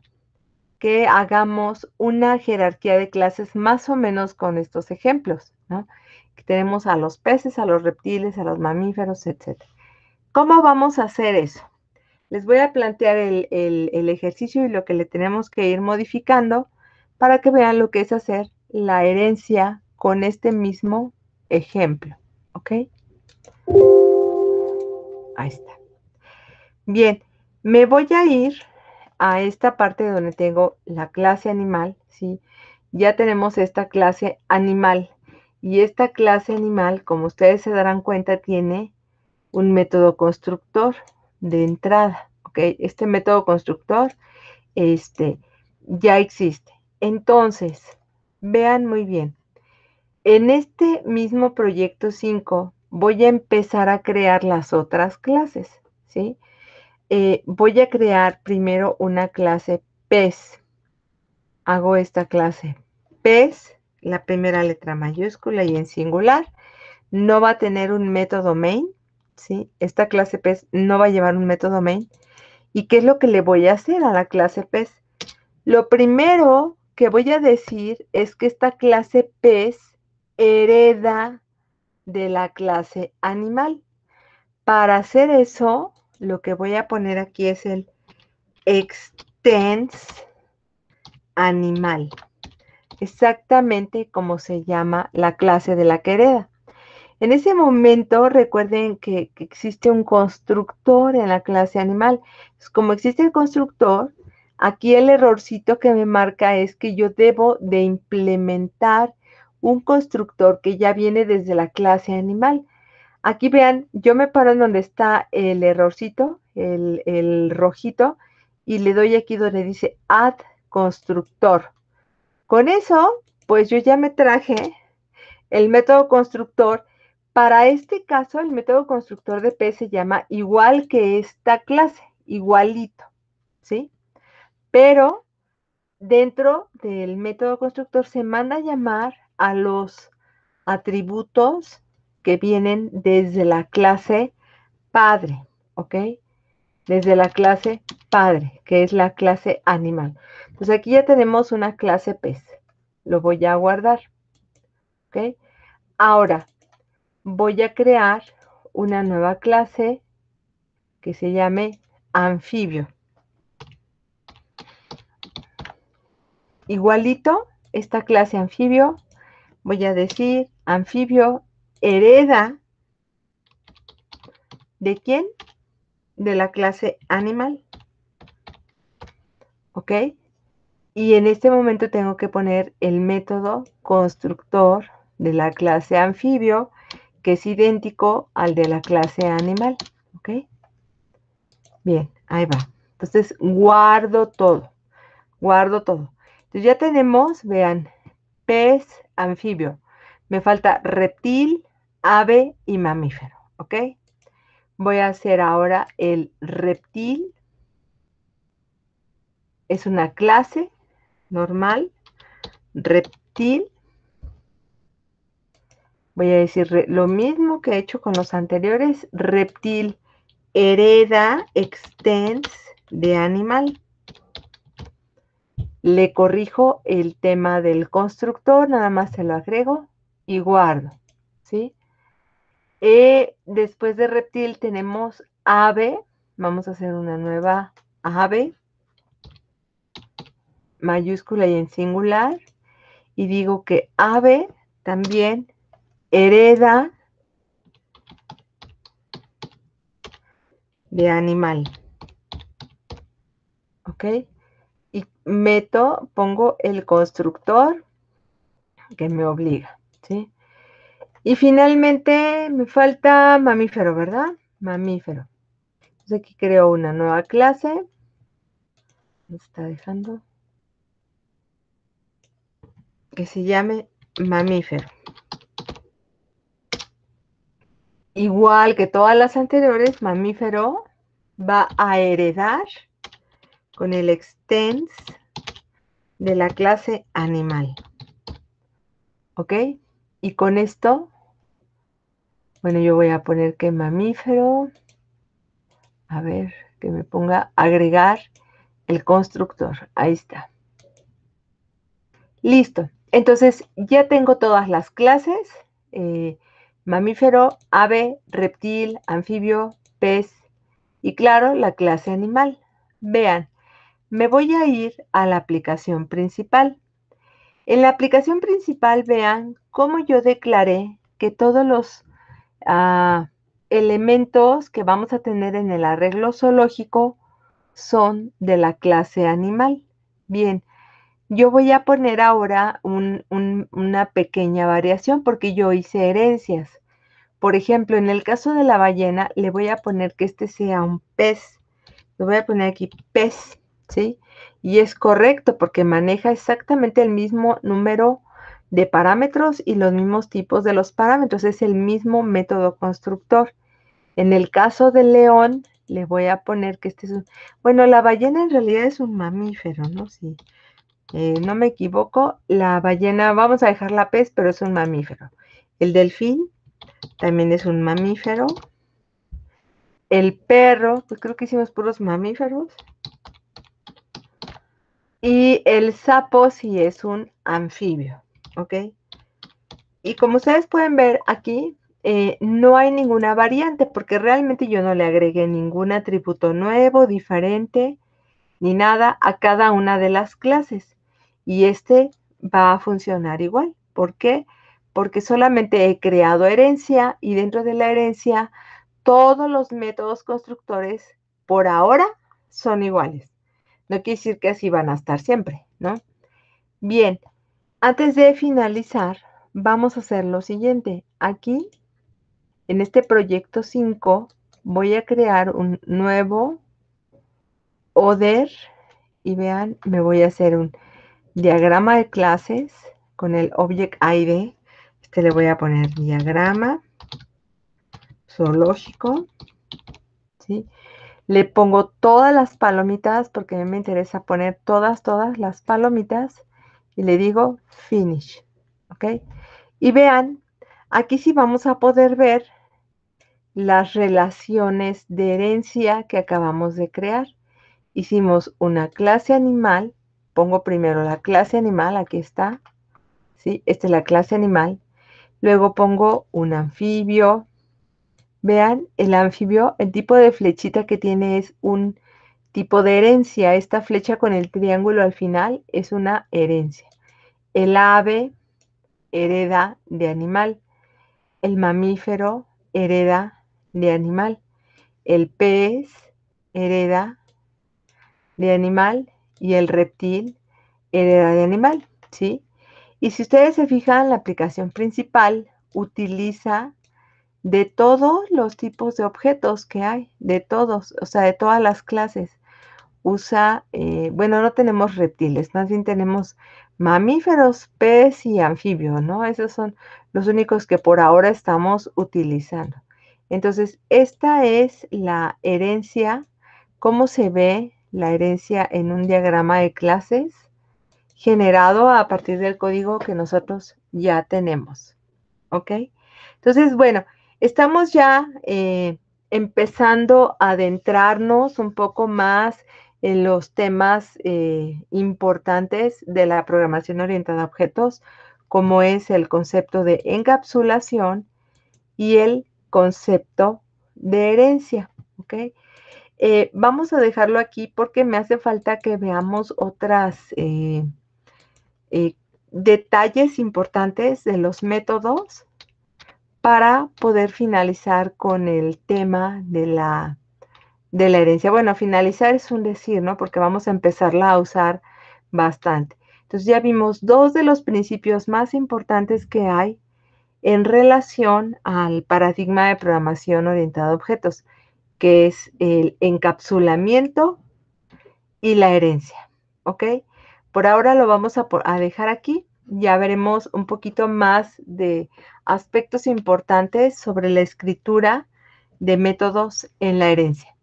que hagamos una jerarquía de clases más o menos con estos ejemplos, ¿no? Que tenemos a los peces, a los reptiles, a los mamíferos, etc. ¿Cómo vamos a hacer eso? Les voy a plantear el, el ejercicio y lo que le tenemos que ir modificando para que vean lo que es hacer la herencia con este mismo ejemplo, ¿ok? Ahí está. Bien, me voy a ir a esta parte donde tengo la clase animal, ¿sí? Ya tenemos esta clase animal. Y esta clase animal, como ustedes se darán cuenta, tiene un método constructor de entrada, ¿ok? Este método constructor, este, ya existe. Entonces, vean muy bien. En este mismo proyecto 5 voy a empezar a crear las otras clases, ¿sí? Eh, voy a crear primero una clase PES. Hago esta clase PES, la primera letra mayúscula y en singular. No va a tener un método main, ¿sí? Esta clase PES no va a llevar un método main. ¿Y qué es lo que le voy a hacer a la clase PES? Lo primero que voy a decir es que esta clase PES hereda de la clase animal. Para hacer eso, lo que voy a poner aquí es el extends animal, exactamente como se llama la clase de la quereda. En ese momento, recuerden que, que, existe un constructor en la clase animal. Como existe el constructor, aquí el errorcito que me marca es que yo debo de implementar un constructor que ya viene desde la clase animal. Aquí vean, yo me paro en donde está el errorcito, el, el rojito, y le doy aquí donde dice add constructor. Con eso, pues yo ya me traje el método constructor. Para este caso, el método constructor de P se llama igual que esta clase, igualito, ¿sí? Pero dentro del método constructor se manda a llamar a los atributos que vienen desde la clase padre, ¿ok? Desde la clase padre, que es la clase animal. Entonces aquí ya tenemos una clase pez. Lo voy a guardar, ¿ok? Ahora voy a crear una nueva clase que se llame anfibio. Igualito, esta clase anfibio voy a decir, anfibio hereda de quién? De la clase animal. ¿Ok? Y en este momento tengo que poner el método constructor de la clase anfibio, que es idéntico al de la clase animal. ¿Ok? Bien, ahí va. Entonces, guardo todo. Guardo todo. Entonces, ya tenemos, vean, pez anfibio. Me falta reptil, ave y mamífero, ¿ok? Voy a hacer ahora el reptil. Es una clase normal, reptil. Voy a decir lo mismo que he hecho con los anteriores, reptil hereda extens de animal le corrijo el tema del constructor, nada más se lo agrego y guardo, ¿sí? Eh, después de reptil tenemos ave, vamos a hacer una nueva ave, mayúscula y en singular, y digo que ave también hereda de animal, ¿ok? y meto, pongo el constructor que me obliga, ¿sí? Y finalmente me falta mamífero, ¿verdad? Mamífero. Entonces aquí creo una nueva clase. Me está dejando. Que se llame mamífero. Igual que todas las anteriores, mamífero va a heredar con el extens de la clase animal. ¿Ok? Y con esto, bueno, yo voy a poner que mamífero, a ver, que me ponga agregar el constructor. Ahí está. Listo. Entonces, ya tengo todas las clases. Eh, mamífero, ave, reptil, anfibio, pez y claro, la clase animal. Vean, me voy a ir a la aplicación principal. En la aplicación principal vean cómo yo declaré que todos los ah, elementos que vamos a tener en el arreglo zoológico son de la clase animal. Bien, yo voy a poner ahora una pequeña variación porque yo hice herencias. Por ejemplo, en el caso de la ballena, le voy a poner que este sea un pez. Le voy a poner aquí pez. ¿sí? Y es correcto porque maneja exactamente el mismo número de parámetros y los mismos tipos de los parámetros. Es el mismo método constructor. En el caso del león, le voy a poner que este es un... Bueno, la ballena en realidad es un mamífero, ¿no? Si eh, no me equivoco, la ballena, vamos a dejar la pez, pero es un mamífero. El delfín también es un mamífero. El perro, pues creo que hicimos puros mamíferos. Y el sapo sí es un anfibio, ¿ok? Y como ustedes pueden ver aquí, eh, no hay ninguna variante porque realmente yo no le agregué ningún atributo nuevo, diferente, ni nada a cada una de las clases. Y este va a funcionar igual. ¿Por qué? Porque solamente he creado herencia y dentro de la herencia todos los métodos constructores por ahora son iguales. No quiere decir que así van a estar siempre, ¿no? Bien, antes de finalizar, vamos a hacer lo siguiente. Aquí, en este proyecto 5, voy a crear un nuevo ODER y vean, me voy a hacer un diagrama de clases con el Object ID. Este le voy a poner diagrama zoológico, ¿sí? Le pongo todas las palomitas, porque a mí me interesa poner todas, todas las palomitas, y le digo finish, ¿ok? Y vean, aquí sí vamos a poder ver las relaciones de herencia que acabamos de crear. Hicimos una clase animal, pongo primero la clase animal, aquí está, ¿sí? Esta es la clase animal. Luego pongo un anfibio, Vean el anfibio, el tipo de flechita que tiene es un tipo de herencia. Esta flecha con el triángulo al final es una herencia. El ave hereda de animal. El mamífero hereda de animal. El pez hereda de animal y el reptil hereda de animal, ¿sí? Y si ustedes se fijan, la aplicación principal utiliza de todos los tipos de objetos que hay, de todos, o sea, de todas las clases. Usa, eh, bueno, no tenemos reptiles, más bien tenemos mamíferos, pez y anfibios, ¿no? Esos son los únicos que por ahora estamos utilizando. Entonces, esta es la herencia, cómo se ve la herencia en un diagrama de clases generado a partir del código que nosotros ya tenemos. ¿Ok? Entonces, bueno, Estamos ya eh, empezando a adentrarnos un poco más en los temas eh, importantes de la programación orientada a objetos, como es el concepto de encapsulación y el concepto de herencia. ¿okay? Eh, vamos a dejarlo aquí porque me hace falta que veamos otros detalles importantes de los métodos para poder finalizar con el tema de la, de la herencia. Bueno, finalizar es un decir, ¿no? Porque vamos a empezarla a usar bastante. Entonces ya vimos dos de los principios más importantes que hay en relación al paradigma de programación orientada a objetos, que es el encapsulamiento y la herencia. ¿Ok? Por ahora lo vamos a dejar aquí. Ya veremos un poquito más de aspectos importantes sobre la escritura de métodos en la herencia.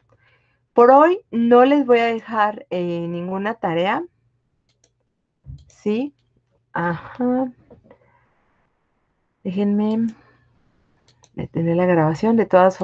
Por hoy no les voy a dejar eh, ninguna tarea. ¿Sí? Ajá. Déjenme detener la grabación de todas formas.